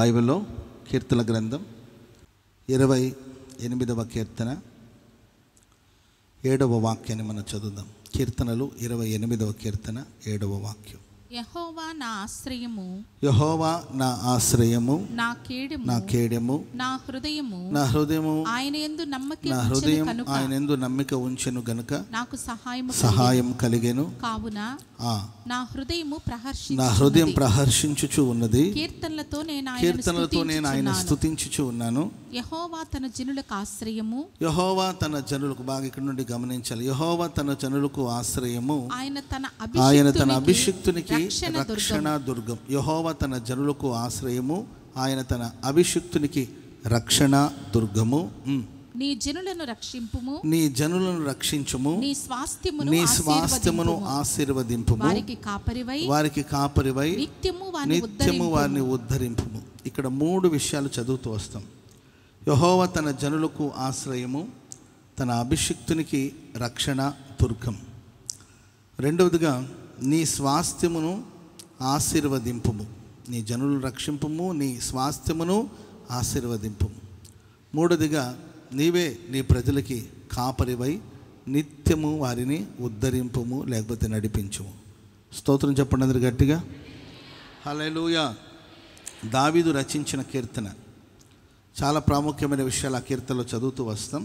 బైబిల్లో కీర్తన గ్రంథం ఇరవై ఎనిమిదవ కీర్తన ఏడవ వాక్యాన్ని మనం చదువుదాం కీర్తనలు ఇరవై ఎనిమిదవ కీర్తన ఏడవ వాక్యం యహోవా నా ఆశ్రయము యహోవా నా ఆశ్రయము నా కీడము నా కేడెము నా హృదయము నా హృదయము ఆయన యందు నమ్మకం నా హృదయం ఆయన యందు నమ్మిక ఉంచెను గనుక నాకు సహాయము సహాయం కలిగెను కావున నా హృదయము ప్రహర్షి నా హృదయం ప్రహర్షించుచు ఉన్నది కీర్తనలతో నేను ఆయన కీర్తనలతో నేను ఆయన స్తుతించుచు ఉన్నాను యహోవా తన జనులకు ఆశ్రయము యహోవా తన జనులకు బాగా ఇక్కడ నుండి గమనించాలి యహోవా తన జనులకు ఆశ్రయము ఆయన తన ఆయన తన అభిషిక్తునికి రక్షణ దుర్గం యహోవ తన జనులకు ఆశ్రయము ఆయన తన అభిషిక్తునికి రక్షణ దుర్గము నీ జనులను రక్షింపుము నీ జనులను రక్షించుము నీ స్వాస్థ్యమును నీ స్వాస్థ్యమును వారికి కాపరివై వారికి కాపరివై నిత్యము వారిని నిత్యము వారిని ఉద్ధరింపుము ఇక్కడ మూడు విషయాలు చదువుతూ వస్తాం యహోవ తన జనులకు ఆశ్రయము తన అభిషిక్తునికి రక్షణ దుర్గం రెండవదిగా నీ స్వాస్థ్యమును ఆశీర్వదింపుము నీ జనులు రక్షింపుము నీ స్వాస్థ్యమును ఆశీర్వదింపుము మూడదిగా నీవే నీ ప్రజలకి కాపరివై నిత్యము వారిని ఉద్ధరింపము లేకపోతే నడిపించము స్తోత్రం చెప్పండి అందరు గట్టిగా హలెలుయా దావీదు రచించిన కీర్తన చాలా ప్రాముఖ్యమైన విషయాలు ఆ కీర్తనలో చదువుతూ వస్తాం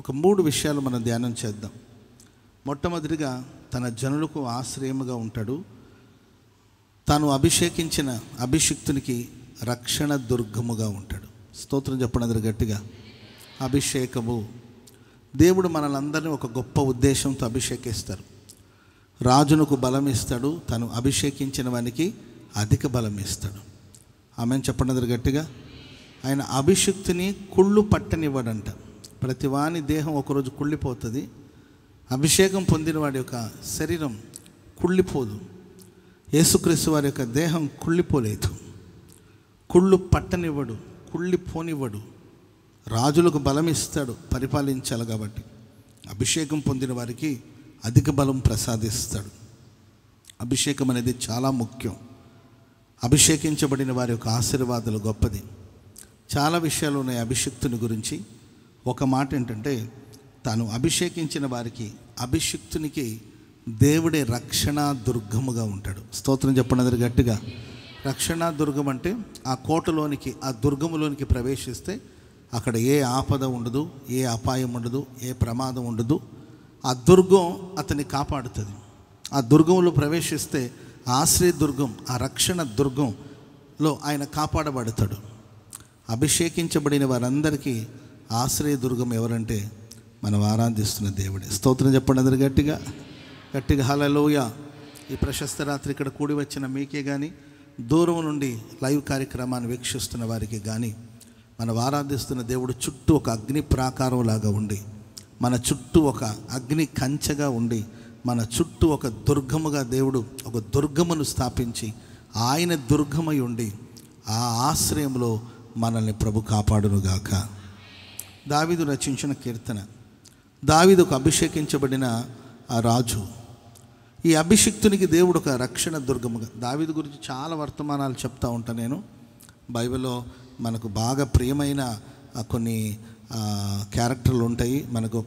ఒక మూడు విషయాలు మనం ధ్యానం చేద్దాం మొట్టమొదటిగా తన జనులకు ఆశ్రయముగా ఉంటాడు తాను అభిషేకించిన అభిషిక్తునికి రక్షణ దుర్గముగా ఉంటాడు స్తోత్రం చెప్పనందరు గట్టిగా అభిషేకము దేవుడు మనలందరినీ ఒక గొప్ప ఉద్దేశంతో అభిషేకిస్తారు రాజునకు బలం ఇస్తాడు తను అభిషేకించిన వానికి అధిక బలం ఇస్తాడు ఆమె చెప్పండి గట్టిగా ఆయన అభిషిక్తిని కుళ్ళు పట్టనివ్వడంట ప్రతి వాని దేహం ఒకరోజు కుళ్ళిపోతుంది అభిషేకం పొందిన వాడి యొక్క శరీరం కుళ్ళిపోదు యేసుక్రీస్తు వారి యొక్క దేహం కుళ్ళిపోలేదు కుళ్ళు పట్టనివ్వడు కుళ్ళిపోనివ్వడు రాజులకు బలం ఇస్తాడు పరిపాలించాలి కాబట్టి అభిషేకం పొందిన వారికి అధిక బలం ప్రసాదిస్తాడు అభిషేకం అనేది చాలా ముఖ్యం అభిషేకించబడిన వారి యొక్క ఆశీర్వాదాలు గొప్పది చాలా విషయాలు ఉన్నాయి అభిషక్తుని గురించి ఒక మాట ఏంటంటే తాను అభిషేకించిన వారికి అభిషిక్తునికి దేవుడే రక్షణా దుర్గముగా ఉంటాడు స్తోత్రం చెప్పండి గట్టిగా రక్షణా దుర్గం అంటే ఆ కోటలోనికి ఆ దుర్గములోనికి ప్రవేశిస్తే అక్కడ ఏ ఆపద ఉండదు ఏ అపాయం ఉండదు ఏ ప్రమాదం ఉండదు ఆ దుర్గం అతన్ని కాపాడుతుంది ఆ దుర్గంలో ప్రవేశిస్తే ఆశ్రయ దుర్గం ఆ రక్షణ దుర్గంలో ఆయన కాపాడబడతాడు అభిషేకించబడిన వారందరికీ ఆశ్రయ దుర్గం ఎవరంటే మనం ఆరాధిస్తున్న దేవుడే స్తోత్రం చెప్పండి అందరు గట్టిగా గట్టిగా హలలోయ ఈ ప్రశస్త రాత్రి ఇక్కడ కూడి వచ్చిన మీకే కానీ దూరం నుండి లైవ్ కార్యక్రమాన్ని వీక్షిస్తున్న వారికి కానీ మనం ఆరాధిస్తున్న దేవుడు చుట్టూ ఒక అగ్ని ప్రాకారం లాగా ఉండి మన చుట్టూ ఒక అగ్ని కంచెగా ఉండి మన చుట్టూ ఒక దుర్గముగా దేవుడు ఒక దుర్గమును స్థాపించి ఆయన దుర్గమై ఉండి ఆ ఆశ్రయంలో మనల్ని ప్రభు కాపాడునుగాక దావిదు రచించిన కీర్తన దావిదకు అభిషేకించబడిన ఆ రాజు ఈ అభిషిక్తునికి దేవుడు ఒక రక్షణ దుర్గముగా దావిది గురించి చాలా వర్తమానాలు చెప్తా ఉంటాను నేను బైబిల్లో మనకు బాగా ప్రియమైన కొన్ని క్యారెక్టర్లు ఉంటాయి మనకు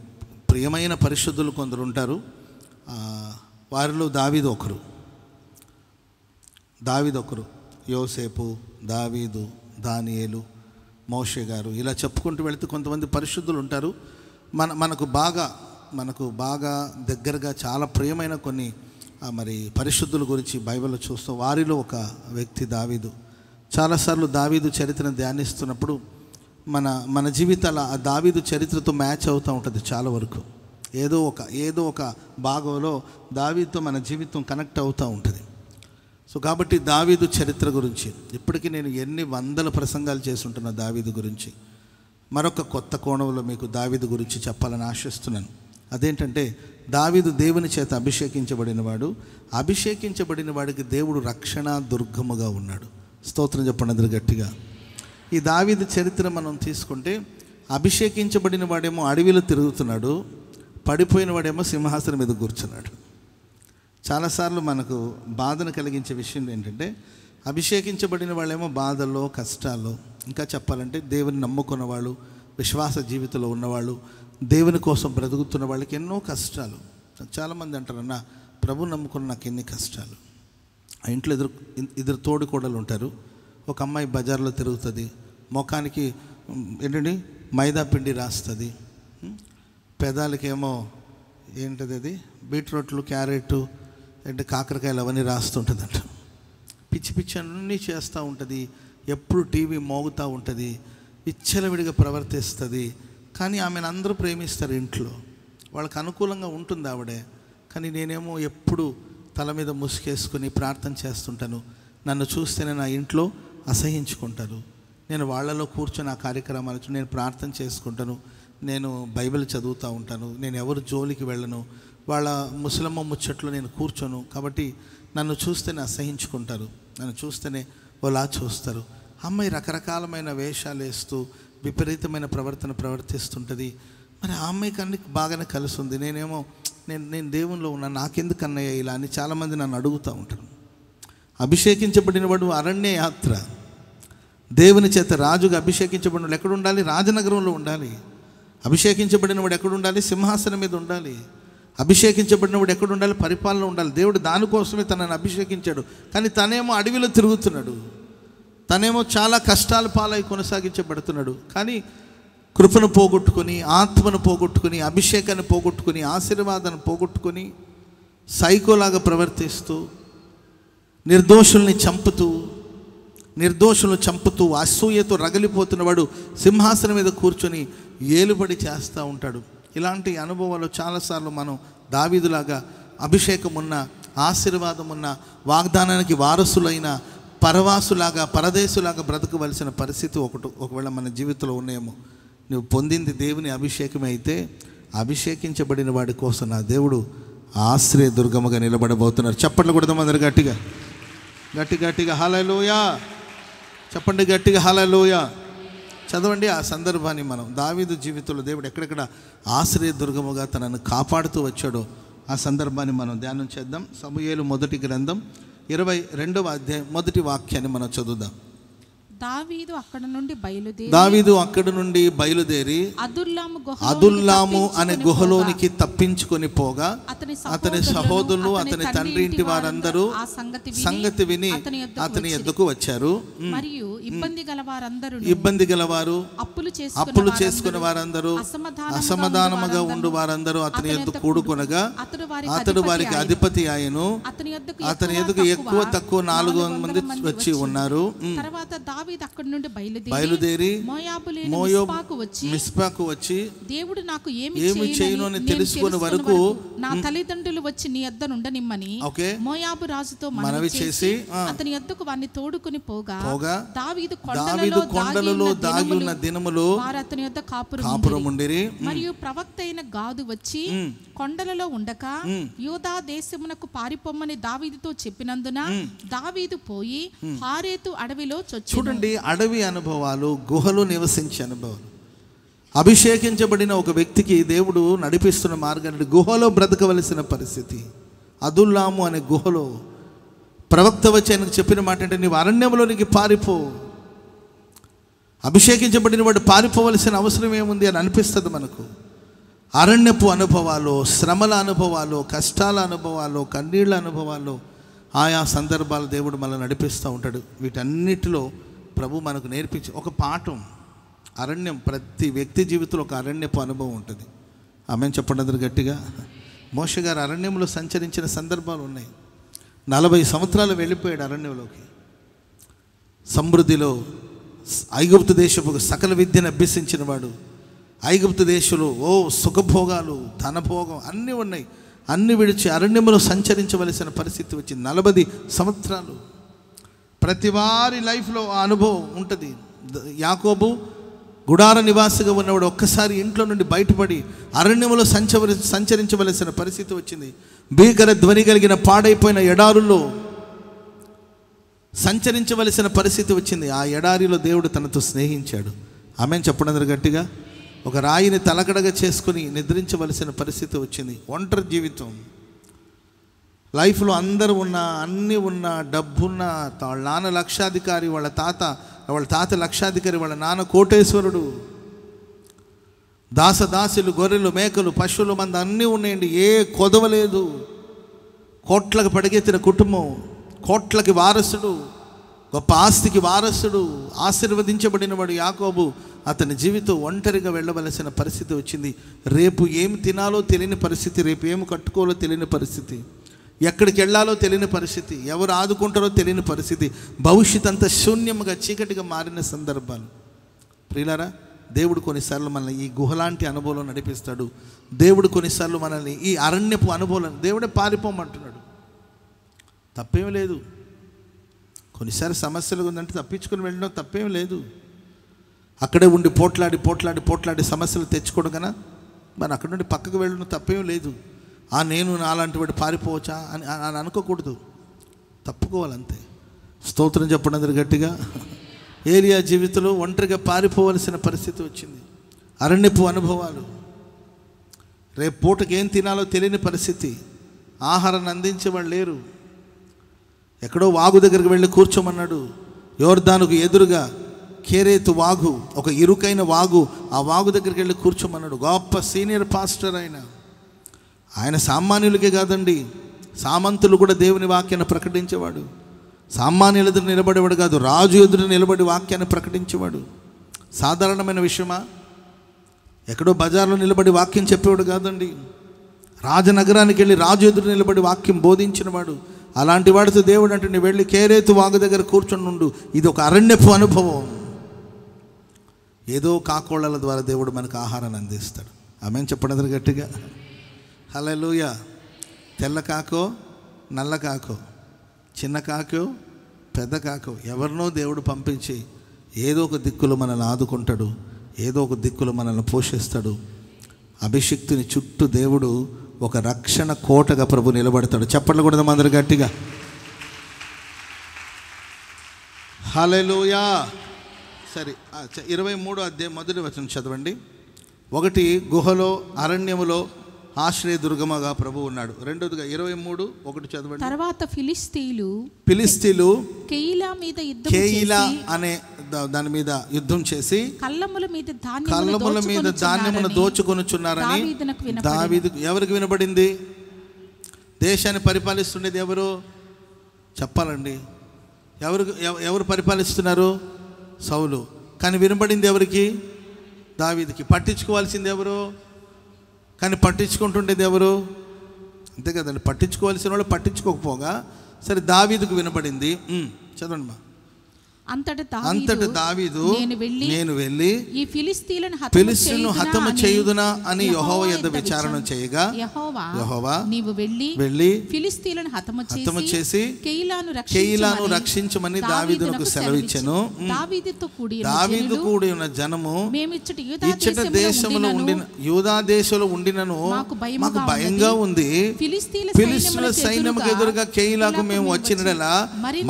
ప్రియమైన పరిశుద్ధులు కొందరు ఉంటారు వారిలో దావీదు ఒకరు దావీదు ఒకరు యోసేపు దావీదు దానియేలు మోషే గారు ఇలా చెప్పుకుంటూ వెళితే కొంతమంది పరిశుద్ధులు ఉంటారు మన మనకు బాగా మనకు బాగా దగ్గరగా చాలా ప్రియమైన కొన్ని మరి పరిశుద్ధుల గురించి బైబిల్లో చూస్తూ వారిలో ఒక వ్యక్తి దావీదు చాలాసార్లు దావీదు చరిత్రను ధ్యానిస్తున్నప్పుడు మన మన జీవితాల ఆ దావీదు చరిత్రతో మ్యాచ్ అవుతూ ఉంటుంది చాలా వరకు ఏదో ఒక ఏదో ఒక భాగంలో దావీతో మన జీవితం కనెక్ట్ అవుతూ ఉంటుంది సో కాబట్టి దావీదు చరిత్ర గురించి ఇప్పటికీ నేను ఎన్ని వందల ప్రసంగాలు చేసి ఉంటున్నా దావీదు గురించి మరొక కొత్త కోణంలో మీకు దావిదు గురించి చెప్పాలని ఆశిస్తున్నాను అదేంటంటే దావిదు దేవుని చేత అభిషేకించబడినవాడు అభిషేకించబడిన వాడికి దేవుడు రక్షణ దుర్గముగా ఉన్నాడు స్తోత్రం చెప్పండి అందరు గట్టిగా ఈ దావిదు చరిత్ర మనం తీసుకుంటే అభిషేకించబడిన వాడేమో అడవిలో తిరుగుతున్నాడు పడిపోయిన వాడేమో సింహాసనం మీద కూర్చున్నాడు చాలాసార్లు మనకు బాధను కలిగించే విషయం ఏంటంటే అభిషేకించబడిన వాళ్ళేమో బాధల్లో కష్టాల్లో ఇంకా చెప్పాలంటే దేవుని నమ్ముకున్న వాళ్ళు విశ్వాస జీవితంలో ఉన్నవాళ్ళు దేవుని కోసం బ్రతుకుతున్న వాళ్ళకి ఎన్నో కష్టాలు చాలామంది అంటారు అన్న ప్రభు నమ్ముకున్న నాకు ఎన్ని కష్టాలు ఆ ఇంట్లో ఎదురు ఇద్దరు తోడు కోడలు ఉంటారు ఒక అమ్మాయి బజార్లో తిరుగుతుంది ముఖానికి ఏంటండి మైదా పిండి రాస్తుంది పెదాలకేమో ఏంటది అది బీట్రూట్లు క్యారెట్ అంటే కాకరకాయలు అవన్నీ రాస్తుంటుందంట పిచ్చి పిచ్చి అన్నీ చేస్తూ ఉంటుంది ఎప్పుడు టీవీ మోగుతూ ఉంటుంది విచ్చలవిడిగా ప్రవర్తిస్తుంది కానీ ఆమెను అందరూ ప్రేమిస్తారు ఇంట్లో వాళ్ళకి అనుకూలంగా ఉంటుంది ఆవిడే కానీ నేనేమో ఎప్పుడు తల మీద ముసుకేసుకుని ప్రార్థన చేస్తుంటాను నన్ను చూస్తేనే నా ఇంట్లో అసహించుకుంటారు నేను వాళ్ళలో కూర్చొని ఆ కార్యక్రమాలు నేను ప్రార్థన చేసుకుంటాను నేను బైబిల్ చదువుతూ ఉంటాను నేను ఎవరు జోలికి వెళ్ళను వాళ్ళ ముసలమ్మ ముచ్చట్లో నేను కూర్చోను కాబట్టి నన్ను చూస్తేనే అసహించుకుంటారు నన్ను చూస్తేనే వాళ్ళు చూస్తారు అమ్మాయి రకరకాలమైన వేషాలు వేస్తూ విపరీతమైన ప్రవర్తన ప్రవర్తిస్తుంటుంది మరి ఆ అమ్మాయి కన్నీ బాగానే కలిసి ఉంది నేనేమో నేను నేను దేవునిలో ఉన్నా నాకెందుకు అన్నయ్య ఇలా అని చాలామంది నన్ను అడుగుతూ ఉంటారు అభిషేకించబడిన వాడు అరణ్య యాత్ర దేవుని చేత రాజుగా అభిషేకించబడిన ఎక్కడ ఉండాలి రాజనగరంలో ఉండాలి అభిషేకించబడిన వాడు ఎక్కడ ఉండాలి సింహాసనం మీద ఉండాలి అభిషేకించబడినప్పుడు ఎక్కడ ఉండాలి పరిపాలన ఉండాలి దేవుడు దానికోసమే తనని అభిషేకించాడు కానీ తనేమో అడవిలో తిరుగుతున్నాడు తనేమో చాలా కష్టాలు పాలై కొనసాగించబడుతున్నాడు కానీ కృపను పోగొట్టుకుని ఆత్మను పోగొట్టుకుని అభిషేకాన్ని పోగొట్టుకుని ఆశీర్వాదాన్ని పోగొట్టుకొని సైకోలాగా ప్రవర్తిస్తూ నిర్దోషుల్ని చంపుతూ నిర్దోషులను చంపుతూ అసూయతో రగిలిపోతున్నవాడు సింహాసనం మీద కూర్చొని ఏలుబడి చేస్తూ ఉంటాడు ఇలాంటి అనుభవాలు చాలాసార్లు మనం దావీదులాగా అభిషేకం ఉన్న ఆశీర్వాదం ఉన్న వాగ్దానానికి వారసులైన పరవాసులాగా పరదేశులాగా బ్రతకవలసిన పరిస్థితి ఒకటి ఒకవేళ మన జీవితంలో ఉన్నాయేమో నువ్వు పొందింది దేవుని అభిషేకమే అయితే అభిషేకించబడిన వాడి కోసం నా దేవుడు ఆశ్రయ దుర్గమగా నిలబడబోతున్నారు చెప్పండి కూడా అందరు గట్టిగా గట్టి గట్టిగా హాలలోయా చెప్పండి గట్టిగా హాలలోయా చదవండి ఆ సందర్భాన్ని మనం దావీదు జీవితంలో దేవుడు ఎక్కడెక్కడ ఆశ్రయ దుర్గముగా తనను కాపాడుతూ వచ్చాడో ఆ సందర్భాన్ని మనం ధ్యానం చేద్దాం సమూహేలు మొదటి గ్రంథం ఇరవై రెండవ అధ్యాయం మొదటి వాక్యాన్ని మనం చదువుదాం దావీదు అక్కడ నుండి బయలుదేరి దావీదు అక్కడ నుండి బయలుదేరి అదుల్లాము అదుల్లాము అనే గుహలోనికి తప్పించుకొని పోగా అతని సహోదరులు అతని తండ్రి ఇంటి వారందరూ సంగతి విని అతని ఎద్దుకు వచ్చారు మరియు ఇబ్బంది గల వారందరూ ఇబ్బంది గలవారు అప్పులు అప్పులు చేసుకునే వారందరూ అసమాధానముగా ఉండు వారందరూ అతని ఎద్దు కూడుకొనగా అతడు వారికి అధిపతి ఆయను అతని ఎదుగు ఎక్కువ తక్కువ నాలుగు మంది వచ్చి ఉన్నారు తర్వాత దావీదు నుండి బయలుదేరి బయలుదేరి మోయాబులేని వచ్చి మిస్పాకు వచ్చి దేవుడు నాకు ఏమి చేయను అని తెలుసుకునే వరకు నా తల్లిదండ్రులు వచ్చి నీ యొద్ద ఓకే మోయాబు రాజుతో మనవి చేసి అతని యొద్దకు పోగా పోగా దావీదు కొండలలో దాగి ఉన్న దినములు వారు అతని యొద్ద కాపురం కాపురం ఉండిరి మరియు ప్రవక్త అయిన గాదు వచ్చి కొండలలో ఉండక యోదా దేశమునకు పారిపోమ్మని దావీదుతో చెప్పినందున దావీదు పోయి హారేతు అడవిలో చూడండి చూడండి అడవి అనుభవాలు గుహలు నివసించే అనుభవాలు అభిషేకించబడిన ఒక వ్యక్తికి దేవుడు నడిపిస్తున్న మార్గాన్ని గుహలో బ్రతకవలసిన పరిస్థితి అదుల్లాము అనే గుహలో ప్రవక్త వచ్చి ఆయనకు చెప్పిన మాట అంటే నీవు అరణ్యంలోనికి పారిపో అభిషేకించబడిన వాడు పారిపోవలసిన అవసరం ఏముంది అని అనిపిస్తుంది మనకు అరణ్యపు అనుభవాలు శ్రమల అనుభవాలు కష్టాల అనుభవాలు కన్నీళ్ళ అనుభవాలు ఆయా సందర్భాలు దేవుడు మళ్ళీ నడిపిస్తూ ఉంటాడు వీటన్నిటిలో ప్రభు మనకు నేర్పించి ఒక పాఠం అరణ్యం ప్రతి వ్యక్తి జీవితంలో ఒక అరణ్యపు అనుభవం ఉంటుంది ఆమె చెప్పండి అందరు గట్టిగా మోష గారు అరణ్యంలో సంచరించిన సందర్భాలు ఉన్నాయి నలభై సంవత్సరాలు వెళ్ళిపోయాడు అరణ్యంలోకి సమృద్ధిలో ఐగుప్తు దేశపు సకల విద్యను అభ్యసించిన వాడు ఐగుప్తు దేశంలో ఓ సుఖభోగాలు ధనభోగం అన్నీ ఉన్నాయి అన్ని విడిచి అరణ్యంలో సంచరించవలసిన పరిస్థితి వచ్చింది నలభై సంవత్సరాలు ప్రతి వారి లైఫ్లో ఆ అనుభవం ఉంటుంది యాకోబు గుడార నివాసిగా ఉన్నవాడు ఒక్కసారి ఇంట్లో నుండి బయటపడి అరణ్యంలో సంచవరి సంచరించవలసిన పరిస్థితి వచ్చింది భీకర ధ్వని కలిగిన పాడైపోయిన ఎడారుల్లో సంచరించవలసిన పరిస్థితి వచ్చింది ఆ ఎడారిలో దేవుడు తనతో స్నేహించాడు ఆమె చెప్పడం గట్టిగా ఒక రాయిని తలకడగా చేసుకుని నిద్రించవలసిన పరిస్థితి వచ్చింది ఒంటరి జీవితం లైఫ్లో అందరు ఉన్నా అన్నీ ఉన్నా డబ్బున్న వాళ్ళ నాన్న లక్షాధికారి వాళ్ళ తాత వాళ్ళ తాత లక్షాధికారి వాళ్ళ నాన్న కోటేశ్వరుడు దాసదాసులు గొర్రెలు మేకలు పశువులు మంద అన్నీ ఉన్నాయండి ఏ కొదవలేదు కోట్లకు పడిగెత్తిన కుటుంబం కోట్లకి వారసుడు గొప్ప ఆస్తికి వారసుడు ఆశీర్వదించబడినవాడు యాకోబు అతని జీవితం ఒంటరిగా వెళ్ళవలసిన పరిస్థితి వచ్చింది రేపు ఏమి తినాలో తెలియని పరిస్థితి రేపు ఏం కట్టుకోవాలో తెలియని పరిస్థితి ఎక్కడికి వెళ్ళాలో తెలియని పరిస్థితి ఎవరు ఆదుకుంటారో తెలియని పరిస్థితి భవిష్యత్ అంతా శూన్యంగా చీకటిగా మారిన సందర్భాలు ప్రియులారా దేవుడు కొన్నిసార్లు మనల్ని ఈ గుహలాంటి అనుభవంలో నడిపిస్తాడు దేవుడు కొన్నిసార్లు మనల్ని ఈ అరణ్యపు అనుభవం దేవుడే పారిపోమంటున్నాడు తప్పేం లేదు కొన్నిసార్లు సమస్యలు ఉందంటే తప్పించుకుని వెళ్ళడం తప్పేం లేదు అక్కడే ఉండి పోట్లాడి పోట్లాడి పోట్లాడి సమస్యలు తెచ్చుకోవడం కన్నా మనం అక్కడ నుండి పక్కకు వెళ్ళడం తప్పేం లేదు ఆ నేను నాలాంటి వాడు పారిపోవచ్చా అని అని అనుకోకూడదు తప్పుకోవాలంతే స్తోత్రం చెప్పడం అందరు గట్టిగా ఏరియా జీవితంలో ఒంటరిగా పారిపోవలసిన పరిస్థితి వచ్చింది అరణ్యపు అనుభవాలు రేపు పూటకి ఏం తినాలో తెలియని పరిస్థితి ఆహారాన్ని వాళ్ళు లేరు ఎక్కడో వాగు దగ్గరికి వెళ్ళి కూర్చోమన్నాడు యోర్దానుకు ఎదురుగా కేరేతు వాగు ఒక ఇరుకైన వాగు ఆ వాగు దగ్గరికి వెళ్ళి కూర్చోమన్నాడు గొప్ప సీనియర్ పాస్టర్ అయినా ఆయన సామాన్యులకే కాదండి సామంతులు కూడా దేవుని వాక్యాన్ని ప్రకటించేవాడు సామాన్యుల ఎదురు నిలబడేవాడు కాదు రాజు ఎదురు నిలబడి వాక్యాన్ని ప్రకటించేవాడు సాధారణమైన విషయమా ఎక్కడో బజార్లో నిలబడి వాక్యం చెప్పేవాడు కాదండి రాజనగరానికి వెళ్ళి రాజు ఎదురు నిలబడి వాక్యం బోధించినవాడు అలాంటి వాడితో దేవుడు అంటే నువ్వు వెళ్ళి కేరేతు వాగు దగ్గర కూర్చొని ఉండు ఇది ఒక అరణ్యపు అనుభవం ఏదో కాకోళ్ళల ద్వారా దేవుడు మనకు ఆహారాన్ని అందిస్తాడు ఆమె చెప్పడం గట్టిగా హలలుయ తెల్ల కాకో నల్ల కాకో చిన్న కాకో పెద్ద కాకో ఎవరినో దేవుడు పంపించి ఏదో ఒక దిక్కులు మనల్ని ఆదుకుంటాడు ఏదో ఒక దిక్కులు మనల్ని పోషిస్తాడు అభిషక్తిని చుట్టూ దేవుడు ఒక రక్షణ కోటగా ప్రభు నిలబడతాడు చెప్పట్లు కూడా అందరు గట్టిగా హలలుయా సరే ఇరవై మూడో అధ్యాయం మొదటి వచనం చదవండి ఒకటి గుహలో అరణ్యములో ఆశ్రయ దుర్గమగా ప్రభు ఉన్నాడు రెండోదిగా ఇరవై మూడు ఒకటి చదవండి తర్వాత ఫిలిస్తీలు ఫిలిస్తీలు కేయిలా మీద యుద్ధం కేయిలా అనే దాని మీద యుద్ధం చేసి కళ్ళముల మీద కళ్ళముల మీద ధాన్యమును దోచుకొనుచున్నారని దావీదు ఎవరికి వినబడింది దేశాన్ని పరిపాలిస్తుండేది ఎవరు చెప్పాలండి ఎవరు ఎవరు పరిపాలిస్తున్నారు సౌలు కానీ వినబడింది ఎవరికి దావీదికి పట్టించుకోవాల్సింది ఎవరు కానీ పట్టించుకుంటుండేది ఎవరు అంతే కదండి పట్టించుకోవాల్సిన వాళ్ళు పట్టించుకోకపోగా సరే దావీదుకు వినపడింది చదవండి మా అంతట దావీదు నేను వెళ్ళి ఈ ఫిలిస్తీలను ఫిలిస్తీన్ను అని యహోవ విచారణ చేయగా యహోవా నీవు వెళ్ళి వెళ్ళి ఫిలిస్తీలను చేసి రక్షించమని దావీదునకు దావీదుతో కూడి దావీదు కూడి ఉన్న జనము మేము ఇచ్చట దేశంలో ఉండిన యూదా దేశంలో ఉండినను మాకు భయంగా ఉంది ఫిలిస్తీన్ల సైన్యముకు ఎదురుగా కేయిలాకు మేము వచ్చిన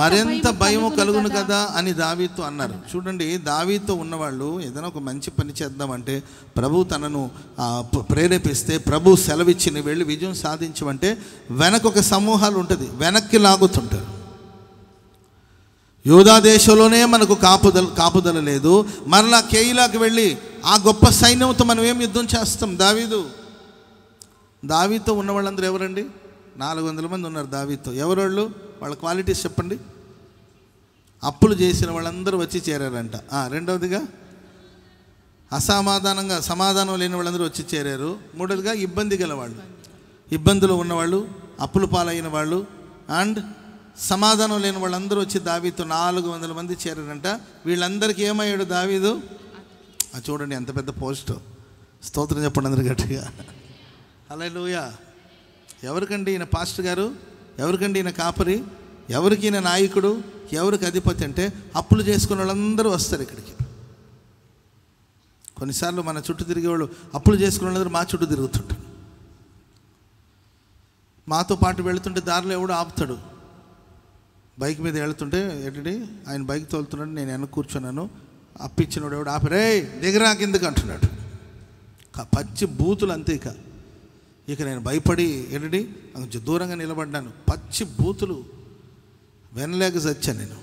మరింత భయము కలుగును కదా అని అని దావీతో అన్నారు చూడండి దావీతో ఉన్నవాళ్ళు ఏదైనా ఒక మంచి పని చేద్దామంటే ప్రభు తనను ప్రేరేపిస్తే ప్రభు సెలవిచ్చిన వెళ్ళి విజయం సాధించమంటే వెనక ఒక సమూహాలు ఉంటుంది వెనక్కి లాగుతుంటారు యోధా దేశంలోనే మనకు కాపుదల కాపుదల లేదు మరలా కేయిలాకి వెళ్ళి ఆ గొప్ప సైన్యంతో మనం ఏం యుద్ధం చేస్తాం దావీదు దావీతో ఉన్న వాళ్ళందరూ ఎవరండి నాలుగు వందల మంది ఉన్నారు దావీతో వాళ్ళు వాళ్ళ క్వాలిటీస్ చెప్పండి అప్పులు చేసిన వాళ్ళందరూ వచ్చి చేరారంట రెండవదిగా అసమాధానంగా సమాధానం లేని వాళ్ళందరూ వచ్చి చేరారు మూడవదిగా ఇబ్బంది గల వాళ్ళు ఇబ్బందులు ఉన్నవాళ్ళు అప్పులు పాలైన వాళ్ళు అండ్ సమాధానం లేని వాళ్ళందరూ వచ్చి దావీతో నాలుగు వందల మంది చేరారంట వీళ్ళందరికీ ఏమయ్యాడు దావీదు చూడండి ఎంత పెద్ద పోస్ట్ స్తోత్రం చెప్పండి అందరు గట్టిగా అలా లూయా ఎవరికండి ఈయన పాస్టర్ గారు ఎవరికండి ఈయన కాపరి ఎవరికి నాయకుడు ఎవరికి అధిపతి అంటే అప్పులు చేసుకున్న వాళ్ళందరూ వస్తారు ఇక్కడికి కొన్నిసార్లు మన చుట్టూ తిరిగే వాళ్ళు అప్పులు చేసుకున్న వాళ్ళందరూ మా చుట్టూ తిరుగుతుంటారు మాతో పాటు వెళుతుంటే దారిలో ఎవడు ఆపుతాడు బైక్ మీద వెళుతుంటే ఏంటండి ఆయన బైక్ తోలుతున్నాడు నేను వెనక కూర్చున్నాను అప్పించినోడు ఎవడు ఆపరే దిగరా కిందకు అంటున్నాడు పచ్చి బూతులు అంతే ఇక ఇక నేను భయపడి ఏంటండి దూరంగా నిలబడ్డాను పచ్చి బూతులు వినలేక చచ్చాను నేను